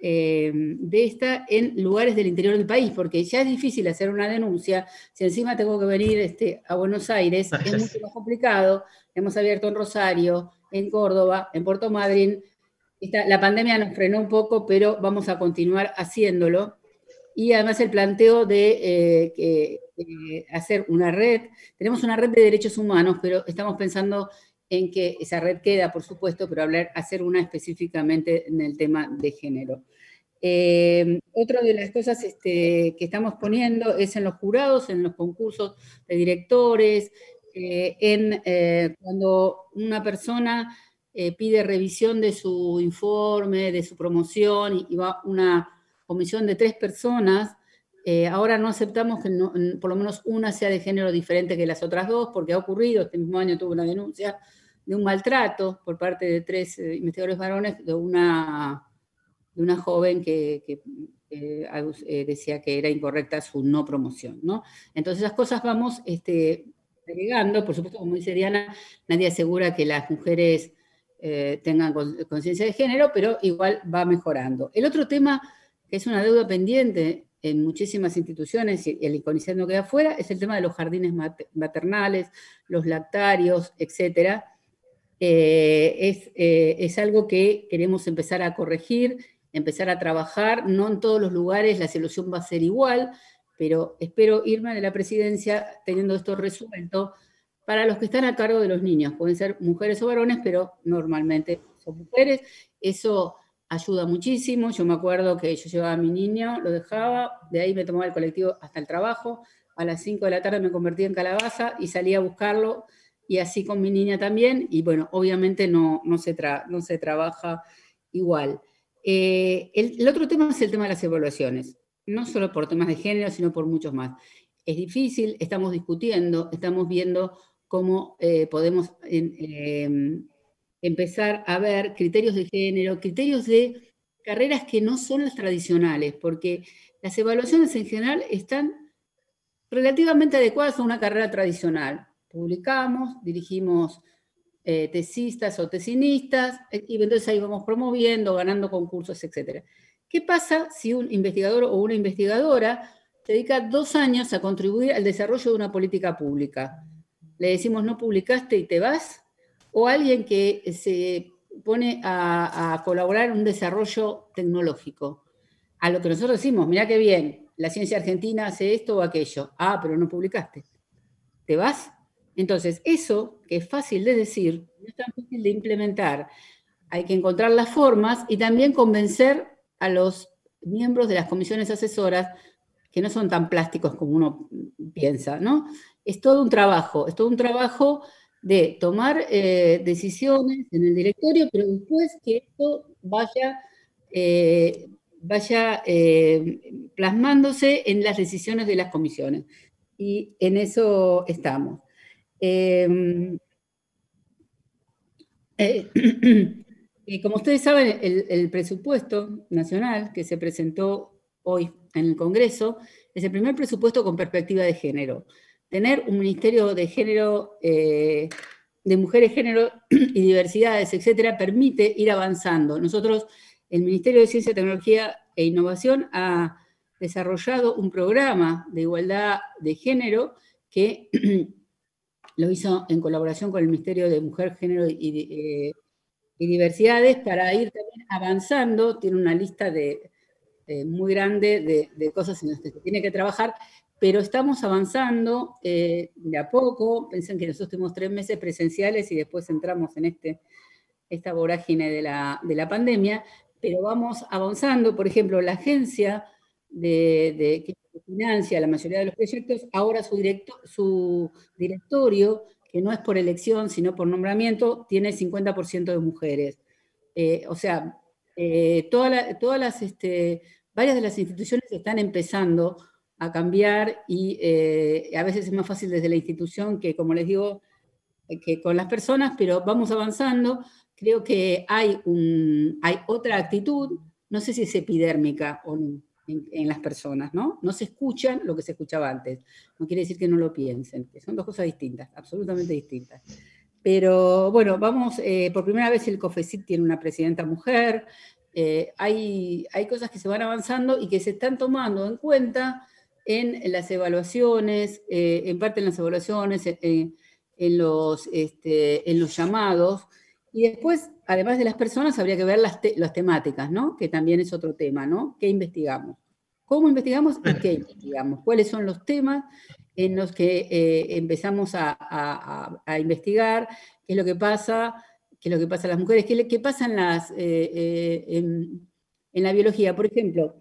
de esta en lugares del interior del país, porque ya es difícil hacer una denuncia, si encima tengo que venir este, a Buenos Aires, es mucho más complicado hemos abierto en Rosario, en Córdoba, en Puerto Madryn. la pandemia nos frenó un poco, pero vamos a continuar haciéndolo. Y además el planteo de eh, eh, hacer una red. Tenemos una red de derechos humanos, pero estamos pensando en que esa red queda, por supuesto, pero hablar, hacer una específicamente en el tema de género. Eh, otra de las cosas este, que estamos poniendo es en los jurados, en los concursos de directores, eh, en, eh, cuando una persona eh, pide revisión de su informe, de su promoción, y va una comisión de tres personas, ahora no aceptamos que por lo menos una sea de género diferente que las otras dos, porque ha ocurrido, este mismo año tuve una denuncia de un maltrato por parte de tres investigadores varones de una, de una joven que, decía que era incorrecta su no promoción, ¿no? Entonces esas cosas vamos este, por supuesto, como dice Diana, nadie asegura que las mujeres eh, tengan conciencia de género, pero igual va mejorando. El otro tema que es una deuda pendiente en muchísimas instituciones, y el ICONICET no queda afuera, es el tema de los jardines maternales, los lactarios, etc. Eh, eh, es algo que queremos empezar a corregir, empezar a trabajar. No en todos los lugares la solución va a ser igual, pero espero irme de la presidencia teniendo esto resuelto para los que están a cargo de los niños. Pueden ser mujeres o varones, pero normalmente son mujeres. Eso ayuda muchísimo. Yo me acuerdo que yo llevaba a mi niño, lo dejaba, de ahí me tomaba el colectivo hasta el trabajo. A las 5 de la tarde me convertía en calabaza y salía a buscarlo y así con mi niña también. Y bueno, obviamente no, se, tra no se trabaja igual. Eh, el, otro tema es el tema de las evaluaciones no solo por temas de género, sino por muchos más. Es difícil, estamos discutiendo, estamos viendo cómo eh, podemos em, empezar a ver criterios de género, criterios de carreras que no son las tradicionales, porque las evaluaciones en general están relativamente adecuadas a una carrera tradicional. Publicamos, dirigimos eh, tesistas o tesinistas, eh, y entonces ahí vamos promoviendo, ganando concursos, etcétera. ¿Qué pasa si un investigador o una investigadora dedica dos años a contribuir al desarrollo de una política pública? Le decimos no publicaste y te vas, o alguien que se pone a, a colaborar en un desarrollo tecnológico. A lo que nosotros decimos, mirá qué bien, la ciencia argentina hace esto o aquello. Ah, pero no publicaste. ¿Te vas? Entonces, eso que es fácil de decir, no es tan fácil de implementar. Hay que encontrar las formas y también convencer a los miembros de las comisiones asesoras, que no son tan plásticos como uno piensa, ¿no? Es todo un trabajo, es todo un trabajo de tomar eh, decisiones en el directorio, pero después que esto vaya, eh, vaya eh, plasmándose en las decisiones de las comisiones. Y en eso estamos. Eh, como ustedes saben, el, presupuesto nacional que se presentó hoy en el Congreso es el primer presupuesto con perspectiva de género. Tener un ministerio de género, eh, de mujeres, género y diversidades, etcétera, permite ir avanzando. Nosotros, el Ministerio de Ciencia, Tecnología e Innovación ha desarrollado un programa de igualdad de género que lo hizo en colaboración con el Ministerio de Mujer, Género y, eh, y diversidades para ir también avanzando. Tiene una lista de, eh, muy grande de, cosas en las que se tiene que trabajar, pero estamos avanzando eh, de a poco. Piensen que nosotros tuvimos tres meses presenciales y después entramos en este, esta vorágine de la, pandemia, pero vamos avanzando. Por ejemplo, la agencia que financia la mayoría de los proyectos, ahora su, directo, su directorio que no es por elección, sino por nombramiento, tiene 50% de mujeres. Eh, o sea, eh, todas las, este, varias de las instituciones están empezando a cambiar y eh, a veces es más fácil desde la institución que, como les digo, que con las personas, pero vamos avanzando. Creo que hay, un, hay otra actitud, no sé si es epidérmica o no, en, las personas, ¿no? No se escuchan lo que se escuchaba antes. No quiere decir que no lo piensen, que son dos cosas distintas, absolutamente distintas. Pero bueno, vamos, eh, por primera vez el COFECIT tiene una presidenta mujer, eh, hay, hay cosas que se van avanzando y que se están tomando en cuenta en las evaluaciones, eh, en parte en las evaluaciones, los, este, en los llamados, y después, además de las personas, habría que ver las, temáticas, ¿no? Que también es otro tema, ¿no? ¿Qué investigamos? ¿Cómo investigamos y qué investigamos? ¿Cuáles son los temas en los que eh, empezamos a, investigar? ¿Qué es lo que pasa? ¿Qué es lo que pasa a las mujeres? ¿Qué, pasa en, las, eh, eh, en, la biología? Por ejemplo,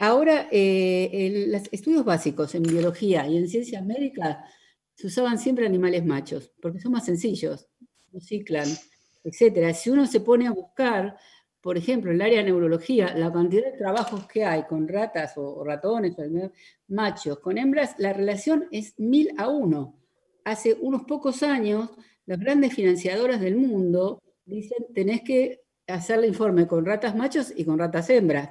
ahora en los estudios básicos en biología y en ciencias médicas se usaban siempre animales machos, porque son más sencillos, no ciclan etcétera. Si uno se pone a buscar, por ejemplo, en el área de neurología, la cantidad de trabajos que hay con ratas o, ratones, machos, con hembras, la relación es mil a uno. Hace unos pocos años, las grandes financiadoras del mundo dicen, tenés que hacer el informe con ratas machos y con ratas hembras.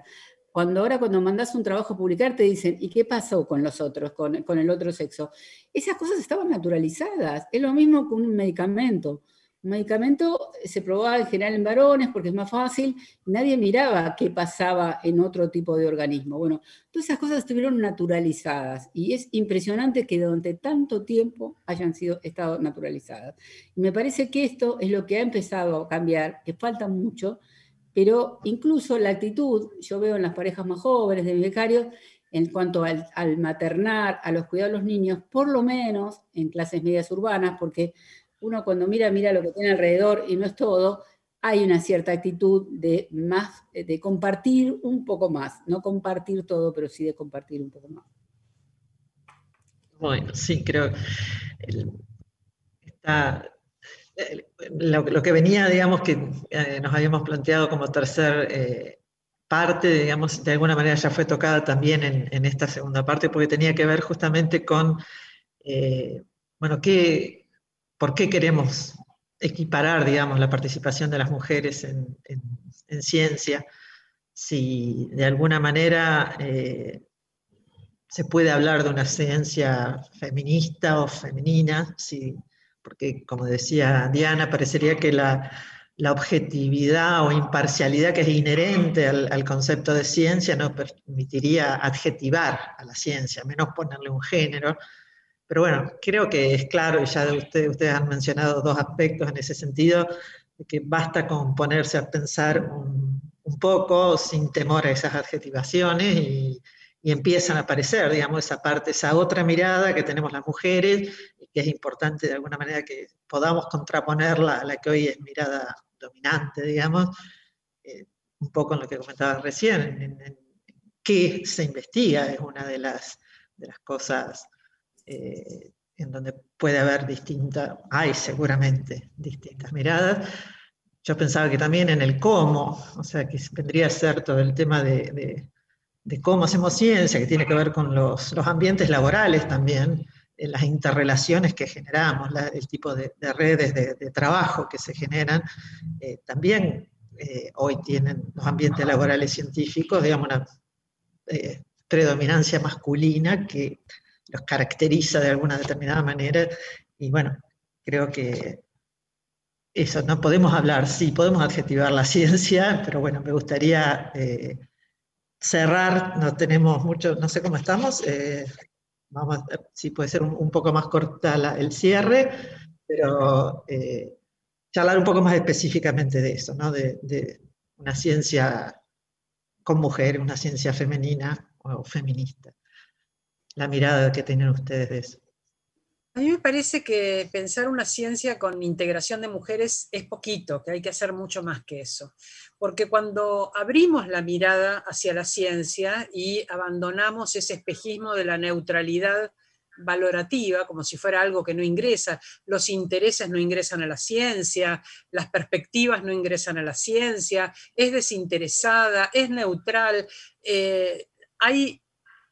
Cuando ahora cuando mandas un trabajo a publicar te dicen, ¿y qué pasó con los otros, con, el otro sexo? Esas cosas estaban naturalizadas, es lo mismo con un medicamento. El medicamento eh, se probaba en general en varones porque es más fácil, nadie miraba qué pasaba en otro tipo de organismo. Bueno, todas esas cosas estuvieron naturalizadas y es impresionante que durante tanto tiempo hayan sido estado naturalizadas. Y me parece que esto es lo que ha empezado a cambiar, que falta mucho, pero incluso la actitud, yo veo en las parejas más jóvenes de mi becarios, en cuanto al, al, maternar, a los cuidados de los niños, por lo menos en clases medias urbanas, porque uno cuando mira, mira lo que tiene alrededor y no es todo, hay una cierta actitud de más, de compartir un poco más, no compartir todo, pero sí de compartir un poco más. Bueno, sí, creo que lo, que venía, digamos, que eh, nos habíamos planteado como tercer eh, parte, digamos, de alguna manera ya fue tocada también en, esta segunda parte, porque tenía que ver justamente con, eh, bueno, qué, por qué queremos equiparar, digamos, la participación de las mujeres en, ciencia, si de alguna manera eh, se puede hablar de una ciencia feminista o femenina, porque como decía Diana, parecería que la, objetividad o imparcialidad que es inherente al, al, concepto de ciencia no permitiría adjetivar a la ciencia, menos ponerle un género, pero bueno, creo que es claro, y ya ustedes han mencionado dos aspectos en ese sentido, de que basta con ponerse a pensar un, poco sin temor a esas adjetivaciones y, empiezan a aparecer, digamos, esa parte, esa otra mirada que tenemos las mujeres, que es importante de alguna manera que podamos contraponerla a la que hoy es mirada dominante, digamos, eh, un poco en lo que comentaba recién, en, qué se investiga es una de las, de las cosas eh, en donde puede haber distintas, hay seguramente distintas miradas. Yo pensaba que también en el cómo, o sea, que vendría a ser todo el tema de, de, cómo hacemos ciencia, que tiene que ver con los, los ambientes laborales también, en eh, las interrelaciones que generamos, el tipo de, redes de, trabajo que se generan, eh, también hoy tienen los ambientes laborales científicos, digamos, una predominancia masculina que los caracteriza de alguna determinada manera. Y bueno, creo que eso, no podemos hablar, sí, podemos adjetivar la ciencia, pero bueno, me gustaría eh, cerrar, no tenemos mucho, no sé cómo estamos, eh, vamos, si puede ser un, poco más corta el cierre, pero eh, charlar un poco más específicamente de eso, ¿no? de, de una ciencia con mujeres, una ciencia femenina o feminista la mirada que tienen ustedes de eso. A mí me parece que pensar una ciencia con integración de mujeres es poquito, que hay que hacer mucho más que eso. Porque cuando abrimos la mirada hacia la ciencia y abandonamos ese espejismo de la neutralidad valorativa, como si fuera algo que no ingresa, los intereses no ingresan a la ciencia, las perspectivas no ingresan a la ciencia, es desinteresada, es neutral, eh, hay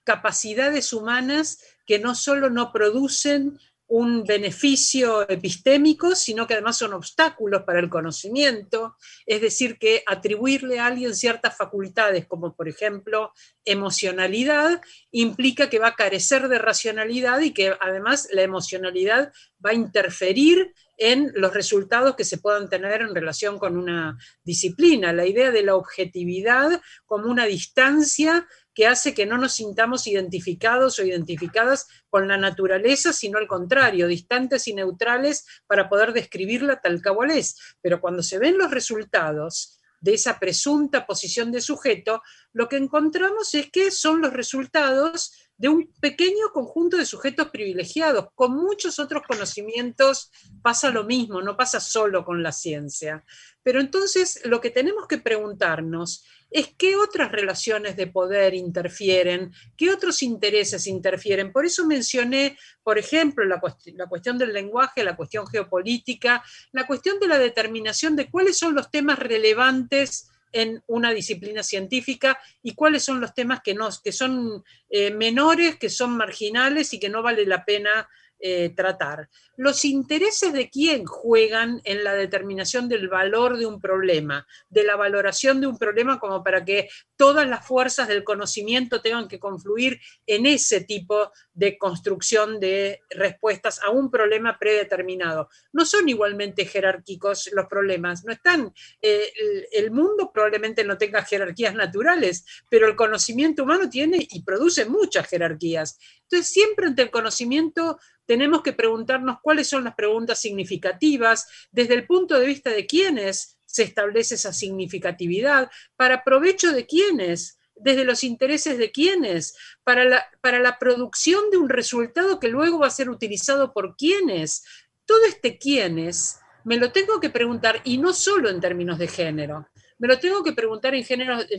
capacidades humanas que no solo no producen un beneficio epistémico, sino que además son obstáculos para el conocimiento. Es decir, que atribuirle a alguien ciertas facultades, como por ejemplo emocionalidad, implica que va a carecer de racionalidad y que además la emocionalidad va a interferir en los resultados que se puedan tener en relación con una disciplina. La idea de la objetividad como una distancia que hace que no nos sintamos identificados o identificadas con la naturaleza, sino al contrario, distantes y neutrales para poder describirla tal cual es. Pero cuando se ven los resultados de esa presunta posición de sujeto, lo que encontramos es que son los resultados de un pequeño conjunto de sujetos privilegiados. Con muchos otros conocimientos pasa lo mismo, no pasa solo con la ciencia. Pero entonces lo que tenemos que preguntarnos es qué otras relaciones de poder interfieren, qué otros intereses interfieren. Por eso mencioné, por ejemplo, la, cuestión del lenguaje, la cuestión geopolítica, la cuestión de la determinación de cuáles son los temas relevantes en una disciplina científica y cuáles son los temas que, no, que son eh, menores, que son marginales y que no vale la pena eh, tratar. ¿Los intereses de quién juegan en la determinación del valor de un problema, de la valoración de un problema como para que todas las fuerzas del conocimiento tengan que confluir en ese tipo de construcción de respuestas a un problema predeterminado? No son igualmente jerárquicos los problemas, no están, eh, el mundo probablemente no tenga jerarquías naturales, pero el conocimiento humano tiene y produce muchas jerarquías entonces, siempre ante el conocimiento tenemos que preguntarnos cuáles son las preguntas significativas, desde el punto de vista de quiénes se establece esa significatividad, para provecho de quiénes, desde los intereses de quiénes, para la, para la producción de un resultado que luego va a ser utilizado por quiénes. Todo este quiénes me lo tengo que preguntar y no solo en términos de género, me lo tengo que preguntar en,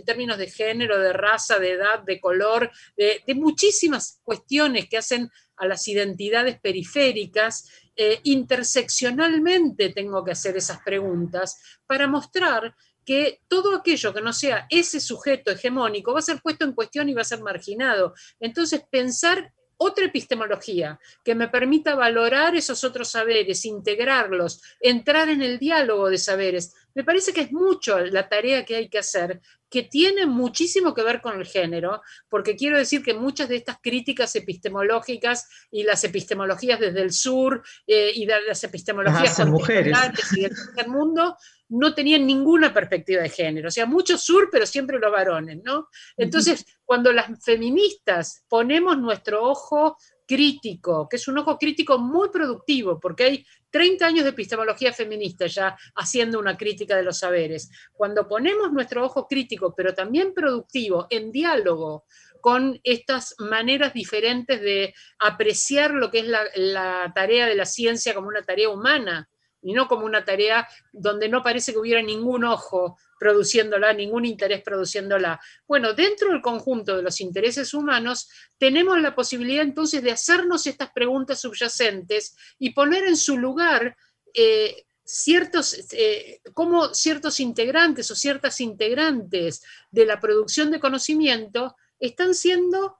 términos de género, de raza, de edad, de color, de, muchísimas cuestiones que hacen a las identidades periféricas. Eh, interseccionalmente tengo que hacer esas preguntas para mostrar que todo aquello que no sea ese sujeto hegemónico va a ser puesto en cuestión y va a ser marginado. Entonces, pensar otra epistemología que me permita valorar esos otros saberes, integrarlos, entrar en el diálogo de saberes, me parece que es mucho la tarea que hay que hacer, que tiene muchísimo que ver con el género, porque quiero decir que muchas de estas críticas epistemológicas y las epistemologías desde el sur eh, y las epistemologías mujeres y del mundo no tenían ninguna perspectiva de género, o sea, mucho sur, pero siempre los varones, ¿no? Entonces, cuando las feministas ponemos nuestro ojo crítico, que es un ojo crítico muy productivo, porque hay 30 años de epistemología feminista ya haciendo una crítica de los saberes. Cuando ponemos nuestro ojo crítico, pero también productivo, en diálogo con estas maneras diferentes de apreciar lo que es la, la tarea de la ciencia como una tarea humana, y no como una tarea donde no parece que hubiera ningún ojo produciéndola, ningún interés produciéndola. Bueno, dentro del conjunto de los intereses humanos, tenemos la posibilidad entonces de hacernos estas preguntas subyacentes y poner en su lugar eh, ciertos, eh, cómo ciertos integrantes o ciertas integrantes de la producción de conocimiento están siendo,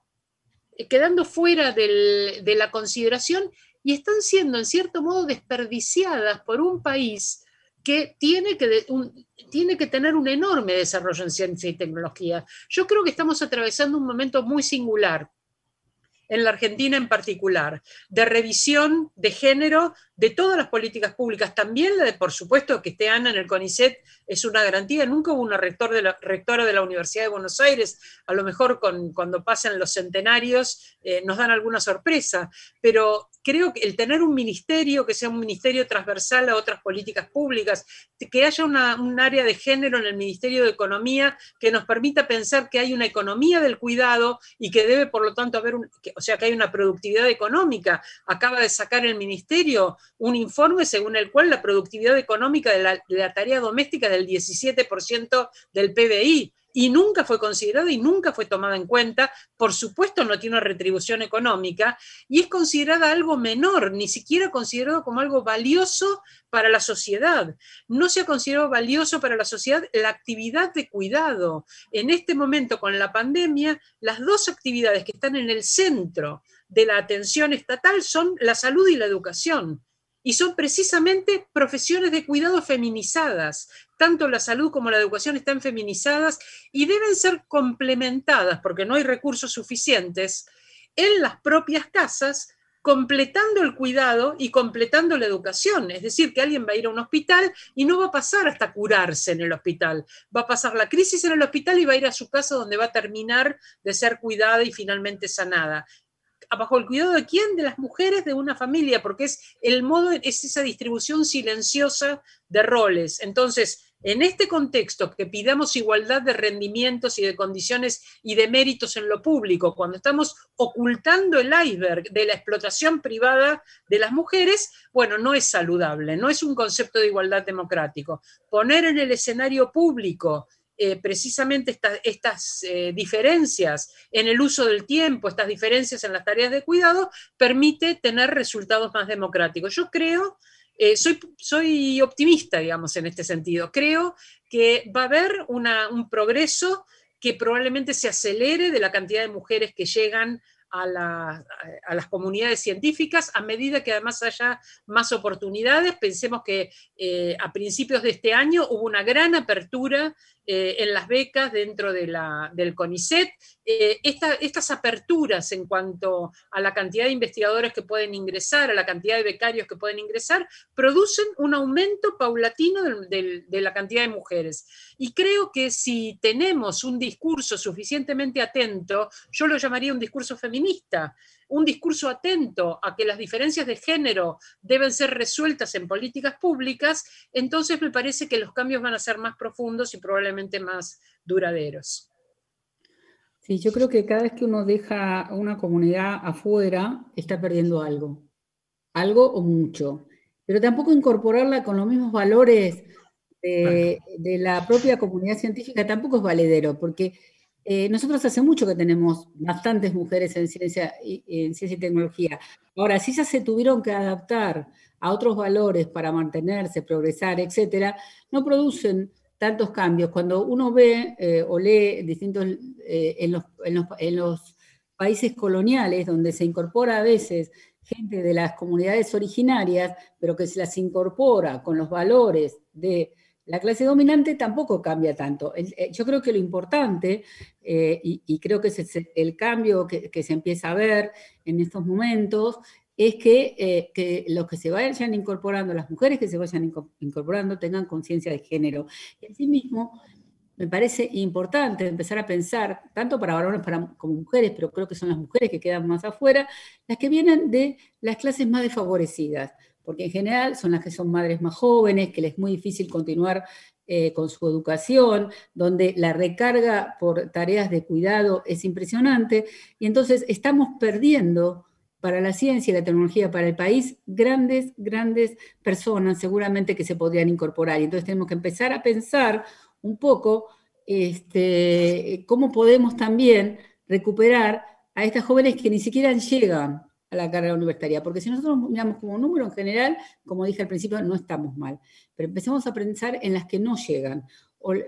eh, quedando fuera de la consideración y están siendo en cierto modo desperdiciadas por un país que tiene que, tiene que tener un enorme desarrollo en ciencia y tecnología. Yo creo que estamos atravesando un momento muy singular, en la Argentina en particular, de revisión de género de todas las políticas públicas, también la de, por supuesto, que esté Ana en el CONICET es una garantía. Nunca hubo una rector de la, rectora de la Universidad de Buenos Aires, a lo mejor con, cuando pasen los centenarios eh, nos dan alguna sorpresa, pero creo que el tener un ministerio que sea un ministerio transversal a otras políticas públicas, que haya un área de género en el Ministerio de Economía que nos permita pensar que hay una economía del cuidado y que debe, por lo tanto, haber, un, o sea, que hay una productividad económica. Acaba de sacar el ministerio un informe según el cual la productividad económica de la, tarea doméstica es del 17% del PBI y nunca fue considerada y nunca fue tomada en cuenta. Por supuesto, no tiene una retribución económica y es considerada algo menor, ni siquiera considerado como algo valioso para la sociedad. No se ha considerado valioso para la sociedad la actividad de cuidado. En este momento, con la pandemia, las dos actividades que están en el centro de la atención estatal son la salud y la educación y son precisamente profesiones de cuidado feminizadas. Tanto la salud como la educación están feminizadas y deben ser complementadas, porque no hay recursos suficientes, en las propias casas, completando el cuidado y completando la educación. Es decir, que alguien va a ir a un hospital y no va a pasar hasta curarse en el hospital. Va a pasar la crisis en el hospital y va a ir a su casa donde va a terminar de ser cuidada y finalmente sanada bajo el cuidado de quién? De las mujeres de una familia, porque es el modo, es esa distribución silenciosa de roles. Entonces, en este contexto, que pidamos igualdad de rendimientos y de condiciones y de méritos en lo público, cuando estamos ocultando el iceberg de la explotación privada de las mujeres, bueno, no es saludable, no es un concepto de igualdad democrático. Poner en el escenario público eh, precisamente estas eh, diferencias en el uso del tiempo, estas diferencias en las tareas de cuidado, permite tener resultados más democráticos. Yo creo, eh, soy, soy, optimista, digamos, en este sentido. Creo que va a haber un progreso que probablemente se acelere de la cantidad de mujeres que llegan a, las comunidades científicas a medida que además haya más oportunidades. Pensemos que a principios de este año hubo una gran apertura eh, en las becas dentro del CONICET, eh, estas aperturas en cuanto a la cantidad de investigadores que pueden ingresar, a la cantidad de becarios que pueden ingresar, producen un aumento paulatino de la cantidad de mujeres. Y creo que si tenemos un discurso suficientemente atento, yo lo llamaría un discurso feminista, un discurso atento a que las diferencias de género deben ser resueltas en políticas públicas, entonces me parece que los cambios van a ser más profundos y probablemente más duraderos. Sí, yo creo que cada vez que uno deja una comunidad afuera, está perdiendo algo, algo o mucho, pero tampoco incorporarla con los mismos valores de, de la propia comunidad científica tampoco es valedero, porque eh, nosotros hace mucho que tenemos bastantes mujeres en ciencia, y, en ciencia y tecnología. Ahora, si ellas se tuvieron que adaptar a otros valores para mantenerse, progresar, etcétera, no producen tantos cambios. Cuando uno ve eh, o lee distintos eh, en los países coloniales, donde se incorpora a veces gente de las comunidades originarias, pero que se las incorpora con los valores de la clase dominante tampoco cambia tanto. Eh, yo creo que lo importante, eh, y, creo que es el, cambio que, se empieza a ver en estos momentos, es eh, que, los que se vayan incorporando, las mujeres que se vayan incorporando, tengan conciencia de género. Y mismo me parece importante empezar a pensar, tanto para varones como mujeres, pero creo que son las mujeres que quedan más afuera, las que vienen de las clases más desfavorecidas porque en general son las que son madres más jóvenes, que les es muy difícil continuar eh, con su educación, donde la recarga por tareas de cuidado es impresionante, y entonces estamos perdiendo para la ciencia y la tecnología para el país, grandes, grandes personas seguramente que se podrían incorporar. Y entonces tenemos que empezar a pensar un poco este, cómo podemos también recuperar a estas jóvenes que ni siquiera llegan a la carrera universitaria, porque si nosotros miramos como un número en general, como dije al principio, no estamos mal, pero empecemos a pensar en las que no llegan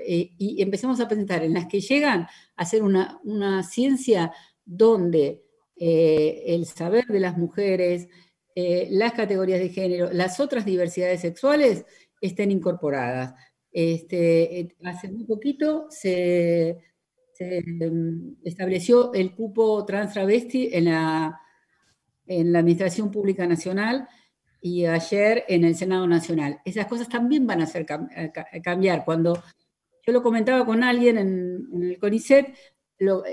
eh, y empecemos a pensar en las que llegan a hacer una, ciencia donde eh, el saber de las mujeres, eh, las categorías de género, las otras diversidades sexuales estén incorporadas. Este, hace muy poquito se, se mm, estableció el cupo trans travesti en la en la Administración Pública Nacional y ayer en el Senado Nacional. Esas cosas también van a eh, eh, cambiar. Cuando yo lo comentaba con alguien en, el CONICET, lo,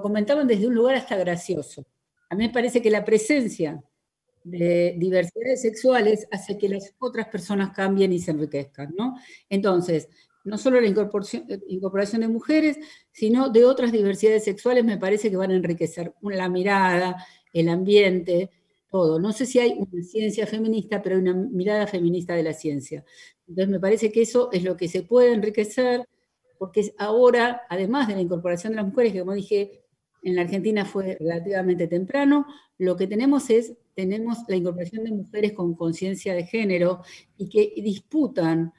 comentaban desde un lugar hasta gracioso. A mí me parece que la presencia de diversidades sexuales hace que las otras personas cambien y se enriquezcan, ¿no? Entonces, no solo la incorporación, incorporación de mujeres, sino de otras diversidades sexuales me parece que van a enriquecer la mirada, el ambiente, todo. No sé si hay una ciencia feminista, pero hay una mirada feminista de la ciencia. Entonces me parece que eso es lo que se puede enriquecer, porque ahora, además de la incorporación de las mujeres, que como dije, en la Argentina fue relativamente temprano, lo que tenemos es, tenemos la incorporación de mujeres con conciencia de género y que disputan,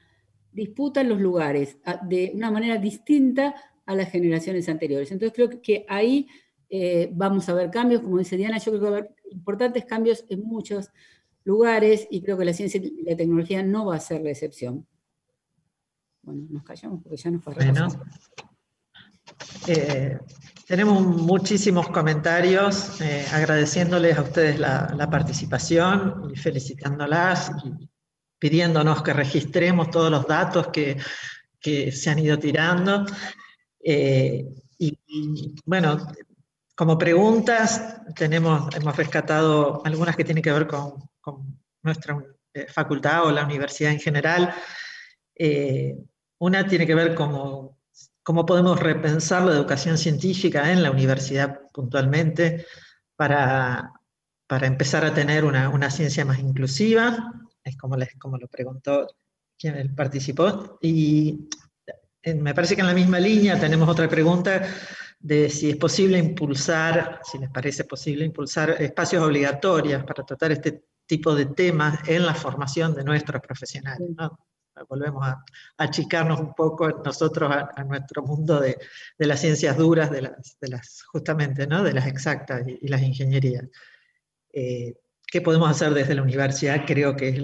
disputan los lugares de una manera distinta a las generaciones anteriores. Entonces creo que ahí eh, vamos a ver cambios, como dice Diana, yo creo que va a haber importantes cambios en muchos lugares y creo que la ciencia y la tecnología no va a ser la excepción. Bueno, nos callamos porque ya nos fue eh, Tenemos muchísimos comentarios eh, agradeciéndoles a ustedes la, participación y felicitándolas y pidiéndonos que registremos todos los datos que, se han ido tirando. y, bueno, como preguntas, tenemos, hemos rescatado algunas que tienen que ver con, nuestra eh, facultad o la universidad en general. Eh, una tiene que ver con cómo podemos repensar la educación científica en la universidad puntualmente para, para empezar a tener una, una, ciencia más inclusiva, es como, les, como lo preguntó quien participó. Y eh, me parece que en la misma línea tenemos otra pregunta de si es posible impulsar, si les parece posible impulsar espacios obligatorios para tratar este tipo de temas en la formación de nuestros profesionales. Volvemos a achicarnos un poco nosotros a, nuestro mundo de, las ciencias duras, de las, justamente, ¿no? de las exactas y, las ingenierías. Eh, ¿Qué podemos hacer desde la universidad? Creo que es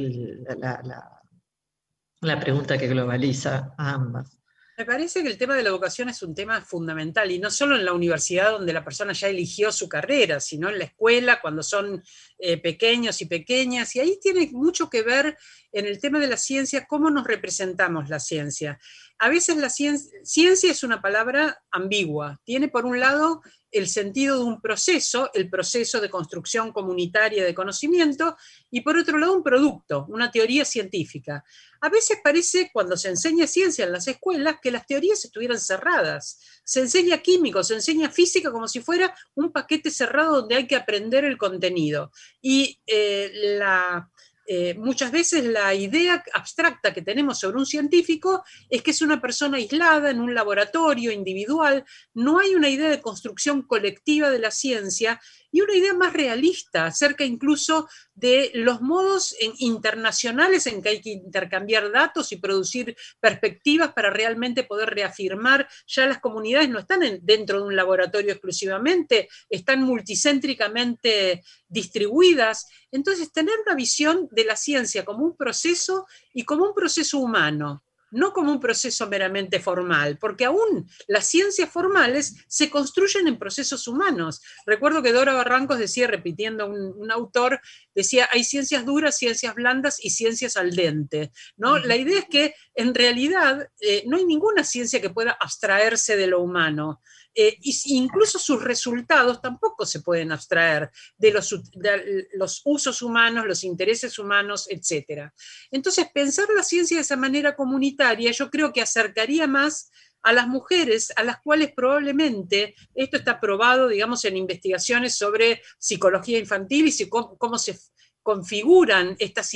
la pregunta que globaliza a ambas. Me parece que el tema de la educación es un tema fundamental y no solo en la universidad donde la persona ya eligió su carrera, sino en la escuela cuando son eh, pequeños y pequeñas. Y ahí tiene mucho que ver en el tema de la ciencia, cómo nos representamos la ciencia a veces la ciencia, es una palabra ambigua. Tiene por un lado el sentido de un proceso, el proceso de construcción comunitaria de conocimiento, y por otro lado un producto, una teoría científica. A veces parece, cuando se enseña ciencia en las escuelas, que las teorías estuvieran cerradas. Se enseña químico, se enseña física como si fuera un paquete cerrado donde hay que aprender el contenido. Y eh, la, eh, muchas veces la idea abstracta que tenemos sobre un científico es que es una persona aislada en un laboratorio individual. No hay una idea de construcción colectiva de la ciencia y una idea más realista acerca incluso de los modos internacionales en que hay que intercambiar datos y producir perspectivas para realmente poder reafirmar. Ya las comunidades no están dentro de un laboratorio exclusivamente, están multicéntricamente distribuidas. Entonces, tener una visión de la ciencia como un proceso y como un proceso humano no como un proceso meramente formal, porque aún las ciencias formales se construyen en procesos humanos. Recuerdo que Dora Barrancos decía, repitiendo un, autor, decía, hay ciencias duras, ciencias blandas y ciencias al dente. ¿no? La idea es que en realidad eh, no hay ninguna ciencia que pueda abstraerse de lo humano. Eh, incluso sus resultados tampoco se pueden abstraer de los, usos humanos, los intereses humanos, etc. Entonces, pensar la ciencia de esa manera comunitaria yo creo que acercaría más a las mujeres a las cuales probablemente, esto está probado, digamos, en investigaciones sobre psicología infantil y cómo, se configuran estos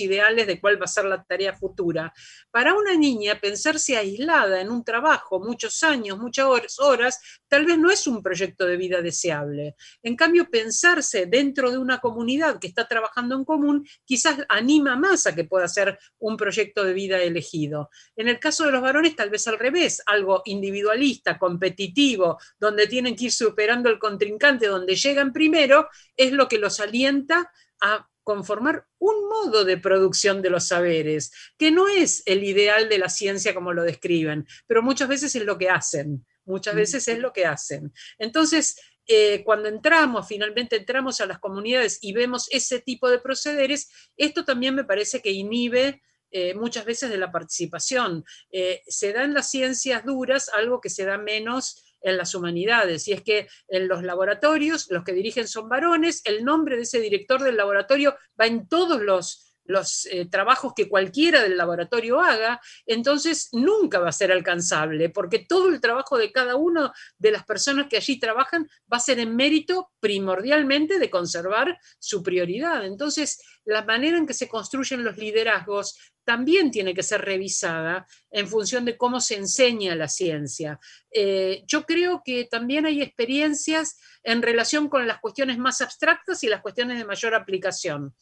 ideales de cuál va a ser la tarea futura. Para una niña, pensarse aislada en un trabajo muchos años, muchas horas, tal vez no es un proyecto de vida deseable. En cambio, pensarse dentro de una comunidad que está trabajando en común quizás anima más a que pueda ser un proyecto de vida elegido. En el caso de los varones, tal vez al revés, algo individualista, competitivo, donde tienen que ir superando el contrincante, donde llegan primero, es lo que los alienta a conformar un modo de producción de los saberes, que no es el ideal de la ciencia como lo describen, pero muchas veces es lo que hacen, muchas veces es lo que hacen. Entonces, eh, cuando entramos, finalmente entramos a las comunidades y vemos ese tipo de procederes, esto también me parece que inhibe eh, muchas veces de la participación. Eh, se da en las ciencias duras algo que se da menos en las humanidades. Y es que en los laboratorios los que dirigen son varones, el nombre de ese director del laboratorio va en todos los los eh, trabajos que cualquiera del laboratorio haga, entonces nunca va a ser alcanzable, porque todo el trabajo de cada una de las personas que allí trabajan va a ser en mérito primordialmente de conservar su prioridad. Entonces, la manera en que se construyen los liderazgos también tiene que ser revisada en función de cómo se enseña la ciencia. Eh, yo creo que también hay experiencias en relación con las cuestiones más abstractas y las cuestiones de mayor aplicación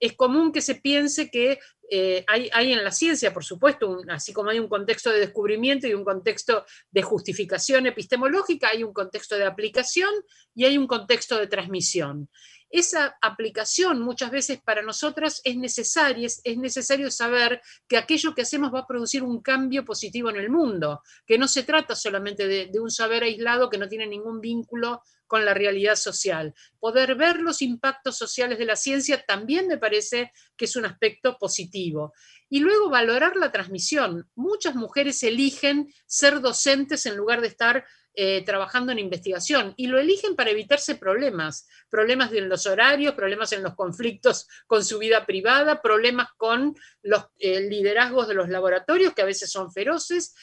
es común que se piense que eh, hay, hay, en la ciencia, por supuesto, así como hay un contexto de descubrimiento y un contexto de justificación epistemológica, hay un contexto de aplicación y hay un contexto de transmisión esa aplicación muchas veces para nosotras es necesaria, es, necesario saber que aquello que hacemos va a producir un cambio positivo en el mundo, que no se trata solamente de un saber aislado que no tiene ningún vínculo con la realidad social. Poder ver los impactos sociales de la ciencia también me parece que es un aspecto positivo. Y luego valorar la transmisión. Muchas mujeres eligen ser docentes en lugar de estar eh, trabajando en investigación y lo eligen para evitarse problemas, problemas en los horarios, problemas en los conflictos con su vida privada, problemas con los eh, liderazgos de los laboratorios que a veces son feroces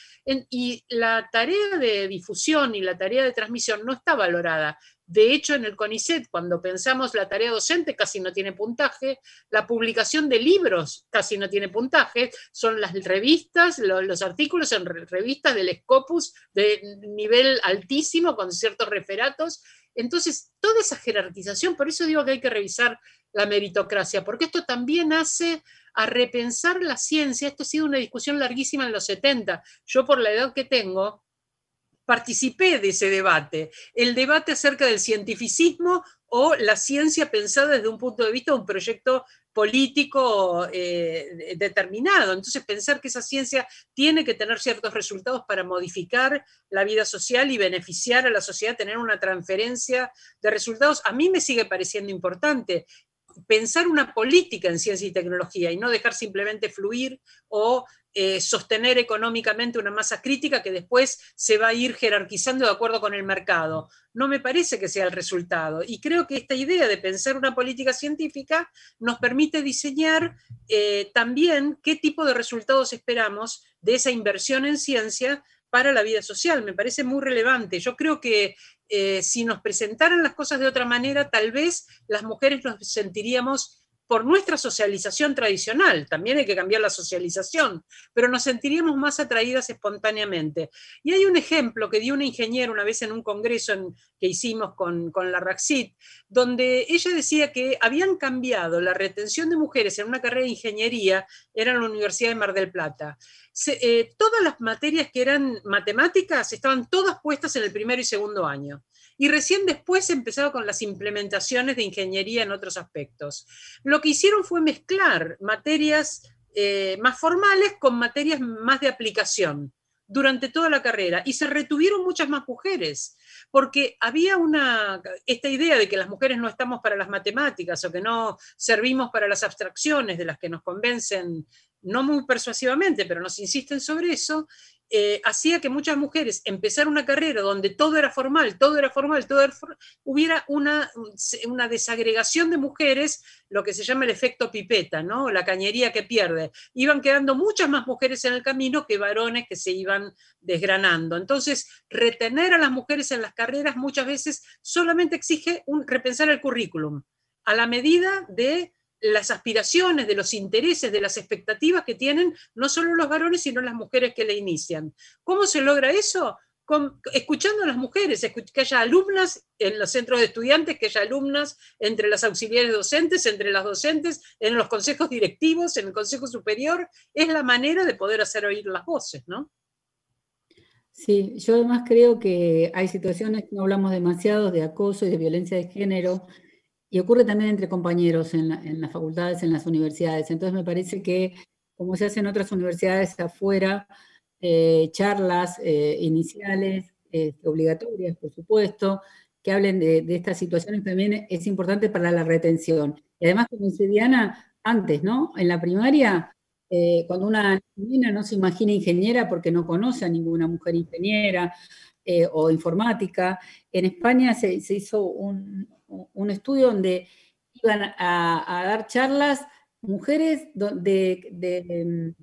y la tarea de difusión y la tarea de transmisión no está valorada. De hecho, en el CONICET, cuando pensamos la tarea docente, casi no tiene puntaje, la publicación de libros casi no tiene puntaje, son las revistas, los, artículos en revistas del Scopus de nivel altísimo, con ciertos referatos. Entonces, toda esa jerarquización, por eso digo que hay que revisar la meritocracia, porque esto también hace a repensar la ciencia. Esto ha sido una discusión larguísima en los 70. Yo por la edad que tengo, participé de ese debate, el debate acerca del cientificismo o la ciencia pensada desde un punto de vista de un proyecto político eh, determinado. Entonces, pensar que esa ciencia tiene que tener ciertos resultados para modificar la vida social y beneficiar a la sociedad, tener una transferencia de resultados, a mí me sigue pareciendo importante pensar una política en ciencia y tecnología y no dejar simplemente fluir o eh, sostener económicamente una masa crítica que después se va a ir jerarquizando de acuerdo con el mercado. No me parece que sea el resultado. Y creo que esta idea de pensar una política científica nos permite diseñar eh, también qué tipo de resultados esperamos de esa inversión en ciencia para la vida social. Me parece muy relevante. Yo creo que eh, si nos presentaran las cosas de otra manera, tal vez las mujeres nos sentiríamos por nuestra socialización tradicional. También hay que cambiar la socialización, pero nos sentiríamos más atraídas espontáneamente. Y hay un ejemplo que dio una ingeniera una vez en un congreso que hicimos con, la RACSIT, donde ella decía que habían cambiado la retención de mujeres en una carrera de ingeniería, era en la Universidad de Mar del Plata. Eh, todas las materias que eran matemáticas estaban todas puestas en el primero y segundo año y recién después empezado con las implementaciones de ingeniería en otros aspectos. Lo que hicieron fue mezclar materias eh, más formales con materias más de aplicación durante toda la carrera y se retuvieron muchas más mujeres, porque había una, esta idea de que las mujeres no estamos para las matemáticas o que no servimos para las abstracciones de las que nos convencen, no muy persuasivamente, pero nos insisten sobre eso, eh, hacía que muchas mujeres empezaran una carrera donde todo era formal, todo era formal, todo hubiera una, una desagregación de mujeres, lo que se llama el efecto pipeta, ¿no? la cañería que pierde. Iban quedando muchas más mujeres en el camino que varones que se iban desgranando. Entonces, retener a las mujeres en las carreras muchas veces solamente exige un, repensar el currículum a la medida de las aspiraciones, de los intereses, de las expectativas que tienen no solo los varones, sino las mujeres que le inician. ¿Cómo se logra eso? escuchando a las mujeres, que haya alumnas en los centros de estudiantes, que haya alumnas entre las auxiliares docentes, entre las docentes, en los consejos directivos, en el consejo superior, es la manera de poder hacer oír las voces, ¿no? Sí, yo además creo que hay situaciones que no hablamos demasiado de acoso y de violencia de género, y ocurre también entre compañeros en, las facultades, en las universidades. Entonces me parece que, como se hace en otras universidades afuera, eh, charlas eh, iniciales, este, obligatorias, por supuesto, que hablen de, estas situaciones también es importante para la retención. Y además, como dice Diana, antes, ¿no? En la primaria, eh, cuando una niña no se imagina ingeniera porque no conoce a ninguna mujer ingeniera, o informática. En España se hizo un, un estudio donde iban a, dar charlas mujeres de,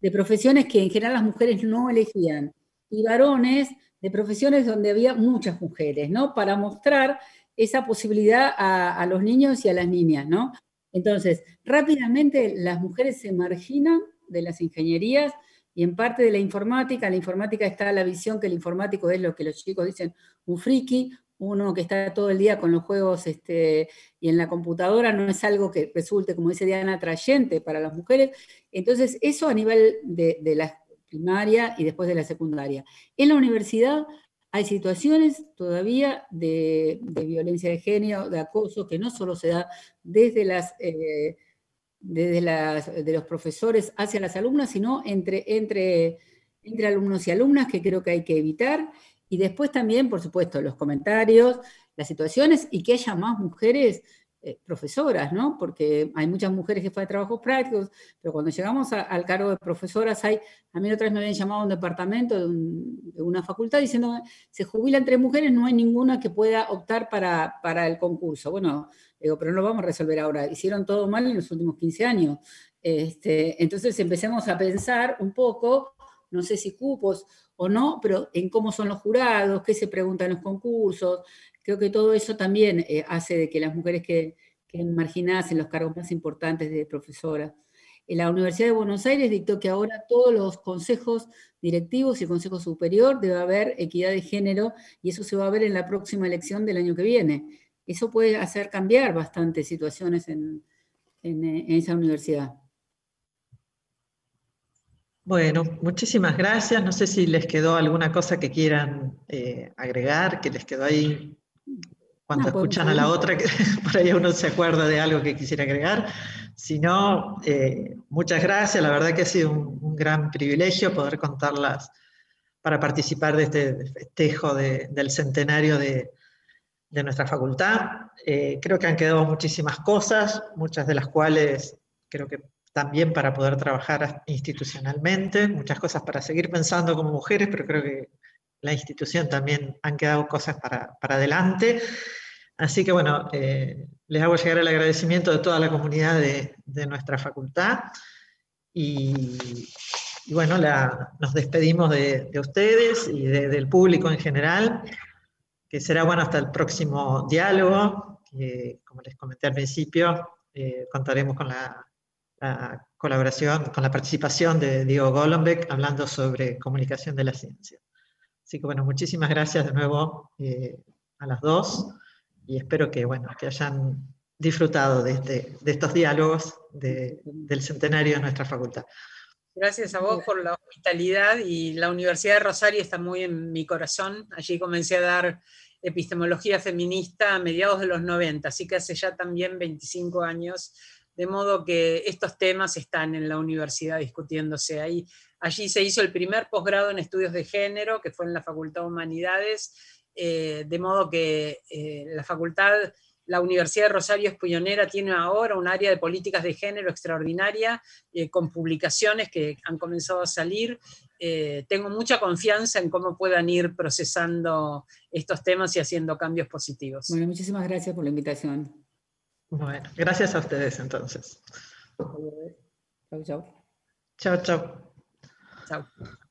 de, profesiones que en general las mujeres no elegían y varones de profesiones donde había muchas mujeres, ¿no? Para mostrar esa posibilidad a, a los niños y a las niñas, ¿no? Entonces, rápidamente las mujeres se marginan de las ingenierías y en parte de la informática. La informática está la visión que el informático es lo que los chicos dicen, un friki, uno que está todo el día con los juegos este, y en la computadora no es algo que resulte, como dice Diana, atrayente para las mujeres. Entonces, eso a nivel de, la primaria y después de la secundaria. En la universidad hay situaciones todavía de, violencia de género, de acoso, que no solo se da desde, las, eh, desde de los profesores hacia las alumnas, sino entre, entre, entre alumnos y alumnas, que creo que hay que evitar. Y después también, por supuesto, los comentarios, las situaciones y que haya más mujeres eh, profesoras, ¿no? Porque hay muchas mujeres que jefas de trabajos prácticos, pero cuando llegamos al cargo de profesoras, hay, a mí otra vez me habían llamado a un departamento de, una facultad diciendo, se jubilan tres mujeres, no hay ninguna que pueda optar para, el concurso. Bueno, digo, pero no lo vamos a resolver ahora, hicieron todo mal en los últimos 15 años. Este, entonces empecemos a pensar un poco, no sé si cupos o no, pero en cómo son los jurados, qué se preguntan los concursos. Creo que todo eso también eh, hace de que las mujeres queden, marginadas en los cargos más importantes de profesora. En eh, la Universidad de Buenos Aires dictó que ahora todos los consejos directivos y consejo superior debe haber equidad de género y eso se va a ver en la próxima elección del año que viene. Eso puede hacer cambiar bastantes situaciones eh, en esa universidad. Bueno, muchísimas gracias. No sé si les quedó alguna cosa que quieran eh, agregar, que les quedó ahí cuando escuchan a la otra, que por ahí uno se acuerda de algo que quisiera agregar. Si no, eh, muchas gracias. La verdad que ha sido un, gran privilegio poder contarlas para participar de este festejo del centenario de, nuestra facultad. Eh, creo que han quedado muchísimas cosas, muchas de las cuales creo que también para poder trabajar institucionalmente, muchas cosas para seguir pensando como mujeres, pero creo que la institución también han quedado cosas para, para adelante. Así que bueno, eh, les hago llegar el agradecimiento de toda la comunidad de, de nuestra facultad y, bueno, nos despedimos de, ustedes y del público en general, que será bueno hasta el próximo diálogo, que como les comenté al principio, eh, contaremos con la colaboración, con la participación de Diego Golombek hablando sobre comunicación de la ciencia. Así que bueno, muchísimas gracias de nuevo eh, a las dos y espero que, bueno, que hayan disfrutado de, este, de estos diálogos del centenario de nuestra facultad. Gracias a vos por la hospitalidad y la Universidad de Rosario está muy en mi corazón. Allí comencé a dar epistemología feminista a mediados de los 90, así que hace ya también 25 años de modo que estos temas están en la universidad discutiéndose ahí. Allí se hizo el primer posgrado en estudios de género, que fue en la Facultad de Humanidades, eh, de modo que eh, la facultad, la Universidad de Rosario es tiene ahora un área de políticas de género extraordinaria, eh, con publicaciones que han comenzado a salir. tengo mucha confianza en cómo puedan ir procesando estos temas y haciendo cambios positivos. Bueno, muchísimas gracias por la invitación. Bueno, gracias a ustedes entonces. Chao, chao. Chao, chao. Chao.